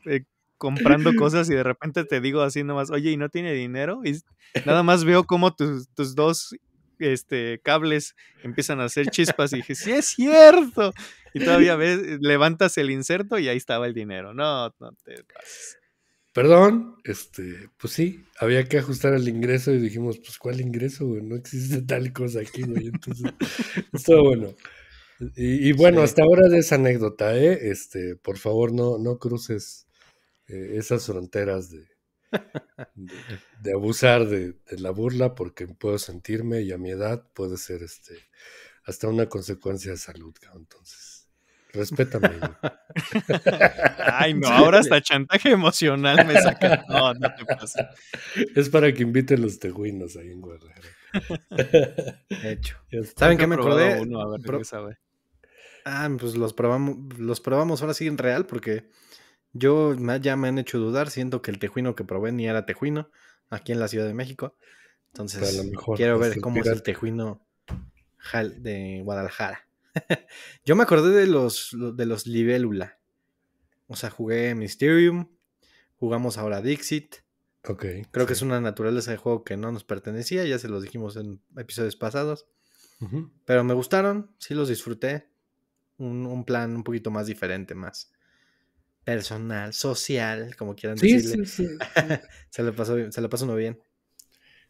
Speaker 1: eh, comprando cosas y de repente te digo así nomás, oye, ¿y no tiene dinero? Y nada más veo cómo tus, dos este, cables empiezan a hacer chispas y dije, sí es cierto. Y todavía ves, levantas el inserto y ahí estaba el dinero. No, no te pases.
Speaker 2: Perdón, este, pues sí, había que ajustar el ingreso y dijimos, pues ¿cuál ingreso? No existe tal cosa aquí, güey. Entonces, bueno. Y, bueno, hasta ahora de esa anécdota, ¿eh? Este, por favor, no, no cruces eh, esas fronteras de, de, abusar de, la burla porque puedo sentirme y a mi edad puede ser este hasta una consecuencia de salud, entonces respétame.
Speaker 1: Ay, no, ahora hasta chantaje emocional me saca. No, no te pasa. Es
Speaker 2: para que inviten los tejuinos ahí en
Speaker 1: Guerrero hecho. Este, ¿Saben qué me acordé?
Speaker 3: Ah, pues los probamos, los probamos ahora sí en real porque yo ya me han hecho dudar, siento que el tejuino que probé ni era tejuino aquí en la Ciudad de México. Entonces, quiero ver cómo es el tejuino de Guadalajara. Yo me acordé de los, de los libélula. O sea, jugué Mysterium, jugamos ahora Dixit. ok Creo que es una naturaleza de juego que no nos pertenecía, ya se los dijimos en episodios pasados. Pero me gustaron, sí los disfruté. un, plan un poquito más diferente, más, personal, social, como quieran sí, decirle. Sí, sí. se, lo pasó, se lo pasó uno bien.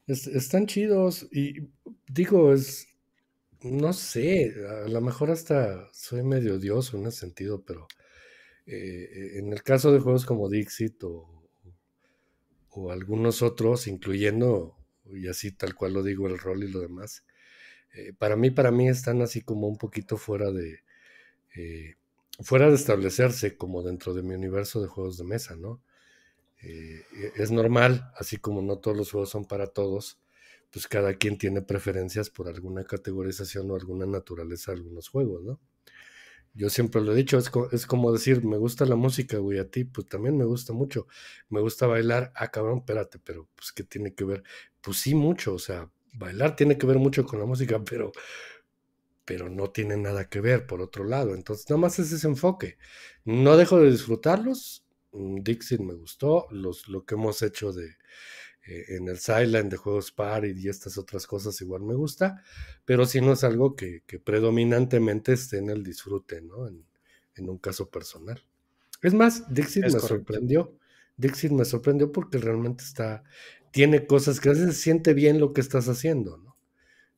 Speaker 2: están chidos y digo, es, no sé, a lo mejor hasta soy medio odioso en ese sentido, pero eh, eh, en el caso de juegos como Dixit o, o, algunos otros, incluyendo, y así tal cual lo digo, el rol y lo demás, eh, para mí, para mí están así como un poquito fuera de fuera de establecerse como dentro de mi universo de juegos de mesa, ¿no? Eh, e, es normal, así como no todos los juegos son para todos, pues cada quien tiene preferencias por alguna categorización o alguna naturaleza de algunos juegos, ¿no? Yo siempre lo he dicho, es, es como decir, me gusta la música, güey, a ti, pues también me gusta mucho, me gusta bailar, ah, cabrón, espérate, pero pues, ¿qué tiene que ver? Pues sí, mucho, o sea, bailar tiene que ver mucho con la música, pero pero no tiene nada que ver por otro lado. Entonces, nada más es ese enfoque. No dejo de disfrutarlos. Mm, Dixit me gustó, los, lo que hemos hecho de, eh, en el Silent de Juegos Party y estas otras cosas igual me gusta, pero si no es algo que, predominantemente esté en el disfrute, ¿no? En, un caso personal. Es más, Dixit me sorprendió. Dixit me sorprendió porque realmente está, tiene cosas que a veces siente bien lo que estás haciendo, ¿no?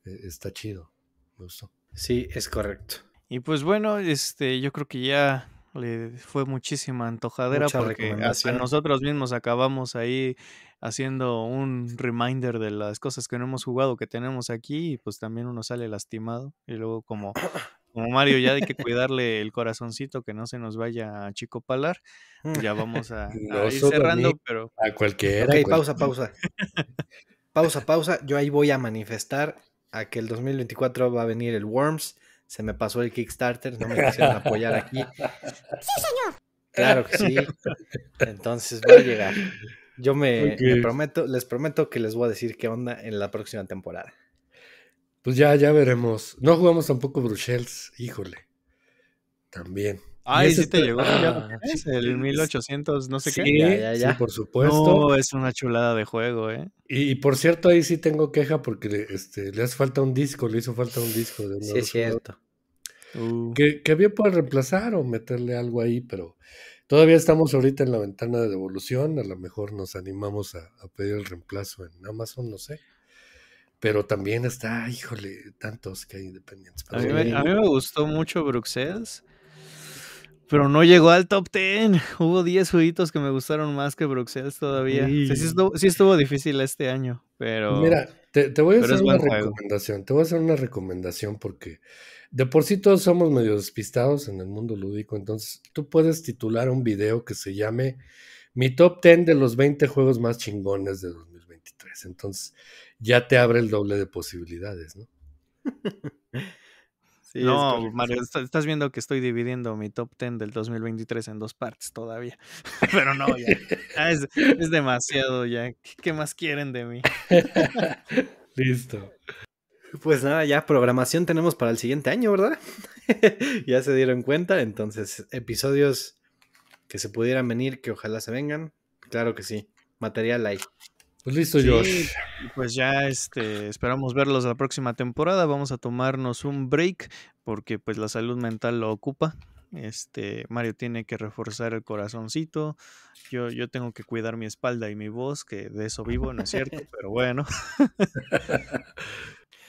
Speaker 2: E,
Speaker 3: está chido, me gustó. Sí, es
Speaker 1: correcto. Y pues bueno, este, yo creo que ya le fue muchísima antojadera porque nosotros mismos acabamos ahí haciendo un reminder de las cosas que no hemos jugado que tenemos aquí y pues también uno sale lastimado y luego como como Mario ya hay que cuidarle el corazoncito que no se nos vaya a chico palar. Pues ya vamos a, ir cerrando, pero a cualquiera. Ok, pausa, pausa.
Speaker 3: pausa, pausa. Yo ahí voy a manifestar a que el 2024 va a venir el Worms. Se me pasó el Kickstarter, no me quisieron apoyar aquí. Sí, señor. Claro que sí. Entonces va a llegar. Yo me, prometo, les prometo que les voy a decir qué onda en la próxima temporada.
Speaker 2: Pues ya, ya veremos. No jugamos tampoco Bruxelles, híjole.
Speaker 3: También.
Speaker 1: Ay, sí te llegó. el 1800, ah, ¿eh? pues. no sé qué. Sí, por supuesto. No,
Speaker 2: es una chulada de juego, ¿eh? Y, por cierto, ahí sí tengo queja porque este, le hace falta un disco, le hizo falta un disco. De sí, es cierto. Uh. Que, que, bien puede reemplazar o meterle algo ahí, pero todavía estamos ahorita en la ventana de devolución. A lo mejor nos animamos a, pedir el reemplazo en Amazon, no sé pero también está, híjole, tantos que hay independientes. A mí, a mí,
Speaker 1: me gustó mucho Bruxelles pero no llegó al top 10. Hubo 10 jueguitos que me gustaron más que Bruxelles todavía. Sí, estuvo, difícil este año, pero. Mira, te, voy a hacer una
Speaker 2: recomendación. Te voy a hacer una recomendación porque de por sí todos somos medio despistados en el mundo lúdico. Entonces tú puedes titular un video que se llame Mi top 10 de los 20 juegos más chingones de 2023. Entonces ya te abre el doble de posibilidades, ¿no?
Speaker 1: no, Mario, estás viendo que estoy dividiendo mi top 10 del 2023 en dos partes todavía. Pero no, ya. Ah, es, demasiado ya. ¿Qué, más quieren de mí? Listo. Pues
Speaker 3: nada, ya programación tenemos para el siguiente año, ¿verdad? ya se dieron cuenta, entonces episodios que se pudieran venir, que ojalá se vengan. Claro que sí, material
Speaker 1: hay. Pues listo, Josh. Pues ya este, esperamos verlos la próxima temporada. Vamos a tomarnos un break porque pues la salud mental lo ocupa. Este, Mario tiene que reforzar el corazoncito. Yo, yo tengo que cuidar mi espalda y mi voz, que de eso vivo, no es cierto, pero bueno.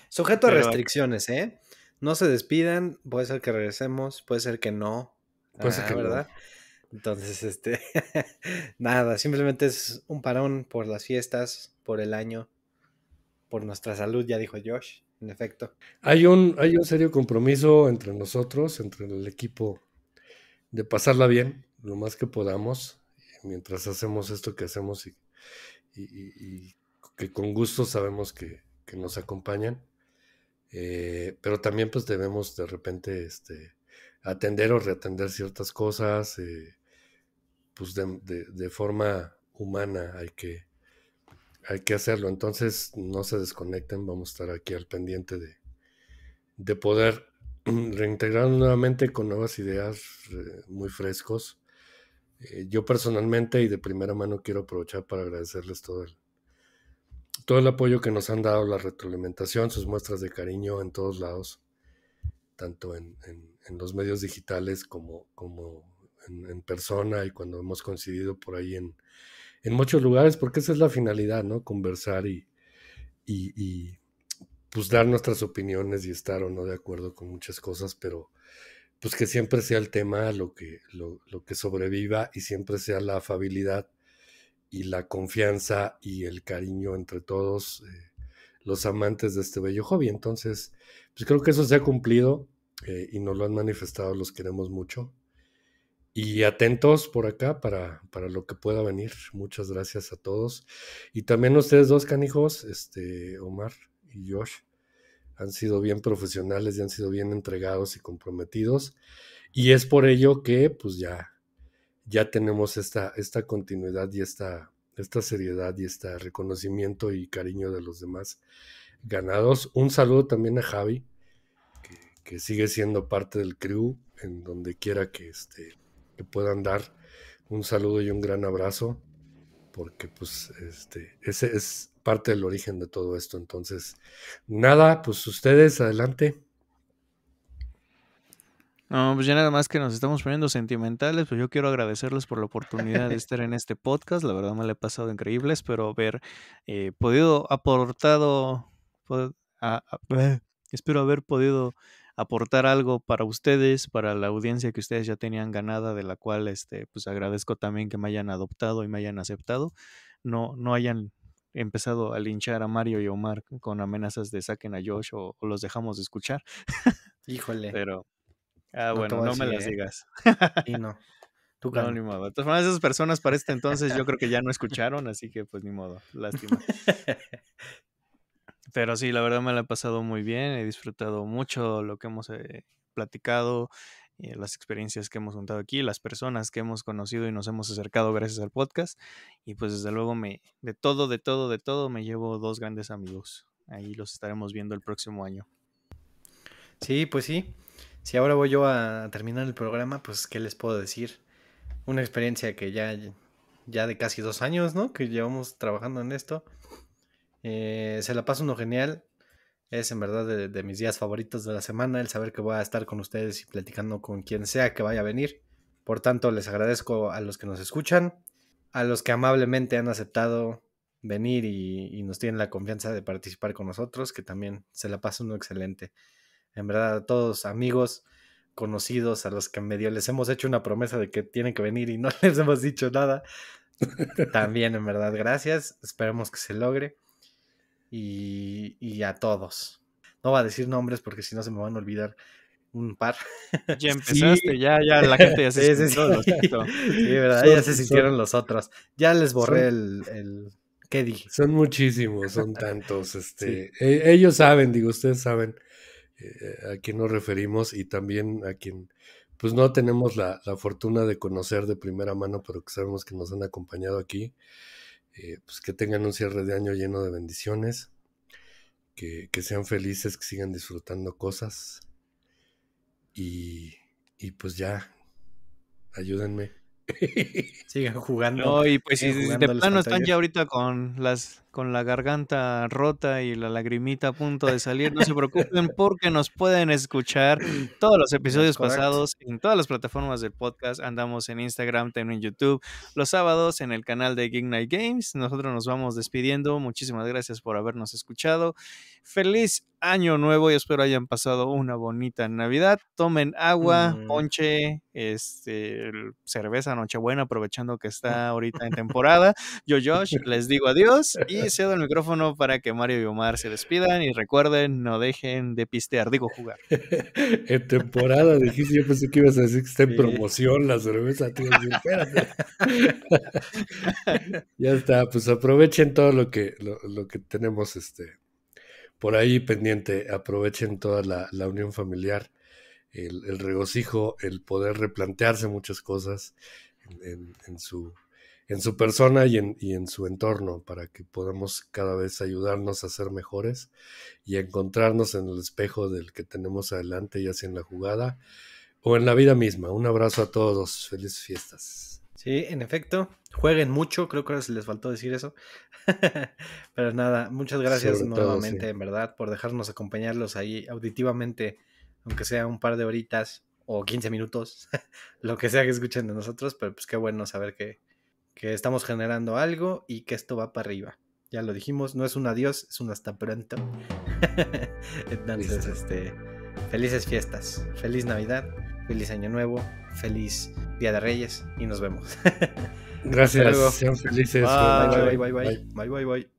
Speaker 1: Sujeto a
Speaker 3: restricciones, ¿eh? No se despidan, puede ser que regresemos, puede ser que no. Puede ser ah, que ¿verdad? No. Entonces, este, nada, simplemente es un parón por las fiestas, por el año, por nuestra salud, ya dijo Josh, en efecto. Hay
Speaker 2: un, hay un serio compromiso entre nosotros, entre el equipo, de pasarla bien, lo más que podamos, mientras hacemos esto que hacemos y, que con gusto sabemos que, nos acompañan. Eh, pero también pues debemos de repente este, atender o reatender ciertas cosas, eh, pues de, forma humana hay que, hay que hacerlo. Entonces, no se desconecten, vamos a estar aquí al pendiente de, poder reintegrar nuevamente con nuevas ideas eh, muy frescos. Eh, yo personalmente y de primera mano quiero aprovechar para agradecerles todo el, todo el apoyo que nos han dado, la retroalimentación, sus muestras de cariño en todos lados, tanto en en los medios digitales como, como en, persona y cuando hemos coincidido por ahí en, muchos lugares, porque esa es la finalidad, ¿no? Conversar y, pues dar nuestras opiniones y estar o no de acuerdo con muchas cosas, pero pues que siempre sea el tema lo que, lo, que sobreviva y siempre sea la afabilidad y la confianza y el cariño entre todos eh, los amantes de este bello hobby. Entonces, pues creo que eso se ha cumplido eh, y nos lo han manifestado, los queremos mucho. Y atentos por acá para, lo que pueda venir. Muchas gracias a todos. Y también ustedes dos canijos, este, Omar y Josh, han sido bien profesionales y han sido bien entregados y comprometidos. Y es por ello que pues ya, ya tenemos esta, esta continuidad y esta, esta seriedad y este reconocimiento y cariño de los demás ganados. Un saludo también a Javi, que sigue siendo parte del crew, en donde quiera que, este, que puedan dar un saludo y un gran abrazo, porque pues este, ese es parte del origen de todo esto. Entonces, nada, pues ustedes, adelante.
Speaker 1: No, pues ya nada más que nos estamos poniendo sentimentales, pues yo quiero agradecerles por la oportunidad de estar en este podcast. La verdad me lo he pasado increíble, espero haber eh, podido aportado, eh, espero haber podido aportar algo para ustedes, para la audiencia que ustedes ya tenían ganada, de la cual este, pues agradezco también que me hayan adoptado y me hayan aceptado, no, no hayan empezado a linchar a Mario y Omar con amenazas de saquen a Josh o, los dejamos de escuchar. Híjole. Pero, ah, bueno, no, me las ¿eh? digas. Y no. no, ni modo. Entonces, esas personas para este entonces yo creo que ya no escucharon, así que pues ni modo, lástima. Pero sí, la verdad me la he pasado muy bien, he disfrutado mucho lo que hemos eh, platicado, eh, las experiencias que hemos contado aquí, las personas que hemos conocido y nos hemos acercado gracias al podcast. Y pues desde luego me, de todo, de todo, de todo, me llevo dos grandes amigos. Ahí los estaremos viendo el próximo año. Sí, pues sí. Si ahora voy yo a terminar el programa, pues ¿qué les
Speaker 3: puedo decir? Una experiencia que ya, ya de casi dos años, ¿no? Que llevamos trabajando en esto. Eh, se la pasa uno genial. Es en verdad de, mis días favoritos de la semana el saber que voy a estar con ustedes y platicando con quien sea que vaya a venir. Por tanto, les agradezco a los que nos escuchan, a los que amablemente han aceptado venir y, nos tienen la confianza de participar con nosotros, que también se la pasa uno excelente. En verdad, a todos amigos, conocidos, a los que medio les hemos hecho una promesa de que tienen que venir y no les hemos dicho nada. También, en verdad, gracias. Esperemos que se logre y, a todos. No va a decir nombres porque si no se me van a olvidar un par. Ya empezaste, ya, ya, la gente ya se sintió ya se sintieron los otros. Ya les borré el,
Speaker 2: ¿Qué dije? Son muchísimos, son tantos. este e, Ellos saben, digo, ustedes saben eh, a quién nos referimos y también a quien, pues no tenemos la, la fortuna de conocer de primera mano, pero que sabemos que nos han acompañado aquí. Eh, pues que tengan un cierre de año lleno de bendiciones, que, sean felices, que sigan disfrutando cosas y, y pues ya, ayúdenme.
Speaker 1: Sigan
Speaker 3: jugando.
Speaker 2: y pues de plano están ya
Speaker 1: ahorita con las con la garganta rota y la lagrimita a punto de salir, no se preocupen porque nos pueden escuchar todos los episodios pasados en todas las plataformas del podcast. Andamos en Instagram, también en YouTube, los sábados en el canal de Geek Night Games. Nosotros nos vamos despidiendo. Muchísimas gracias por habernos escuchado. Feliz año nuevo y espero hayan pasado una bonita Navidad. Tomen agua, mm. ponche, este, cerveza Nochebuena, aprovechando que está ahorita en temporada. Yo, Josh, les digo adiós y cedo el micrófono para que Mario y Omar se despidan y recuerden, no dejen de pistear, digo jugar.
Speaker 2: en temporada dijiste, yo pensé que ibas a decir que está en promoción
Speaker 1: la cerveza,
Speaker 2: ya está, pues aprovechen todo lo que, lo, que tenemos este, por ahí pendiente, aprovechen toda la, unión familiar. El, regocijo, el poder replantearse muchas cosas en su en su persona y en, y en, su entorno para que podamos cada vez ayudarnos a ser mejores y encontrarnos en el espejo del que tenemos adelante, ya sea en la jugada o en la vida misma. Un abrazo a
Speaker 3: todos, felices fiestas. Sí, en efecto, jueguen mucho, creo que ahora se les faltó decir eso. Pero nada, muchas gracias nuevamente, en verdad, por dejarnos acompañarlos ahí auditivamente, aunque sea un par de horitas o 15 minutos, lo que sea que escuchen de nosotros, pero pues qué bueno saber que, que estamos generando algo y que esto va para arriba. Ya lo dijimos, no es un adiós, es un hasta pronto. Entonces, este, felices fiestas, feliz Navidad, feliz Año Nuevo, feliz Día de Reyes y nos vemos. Gracias, sean felices. bye, bye, bye. bye, bye. bye, bye, bye.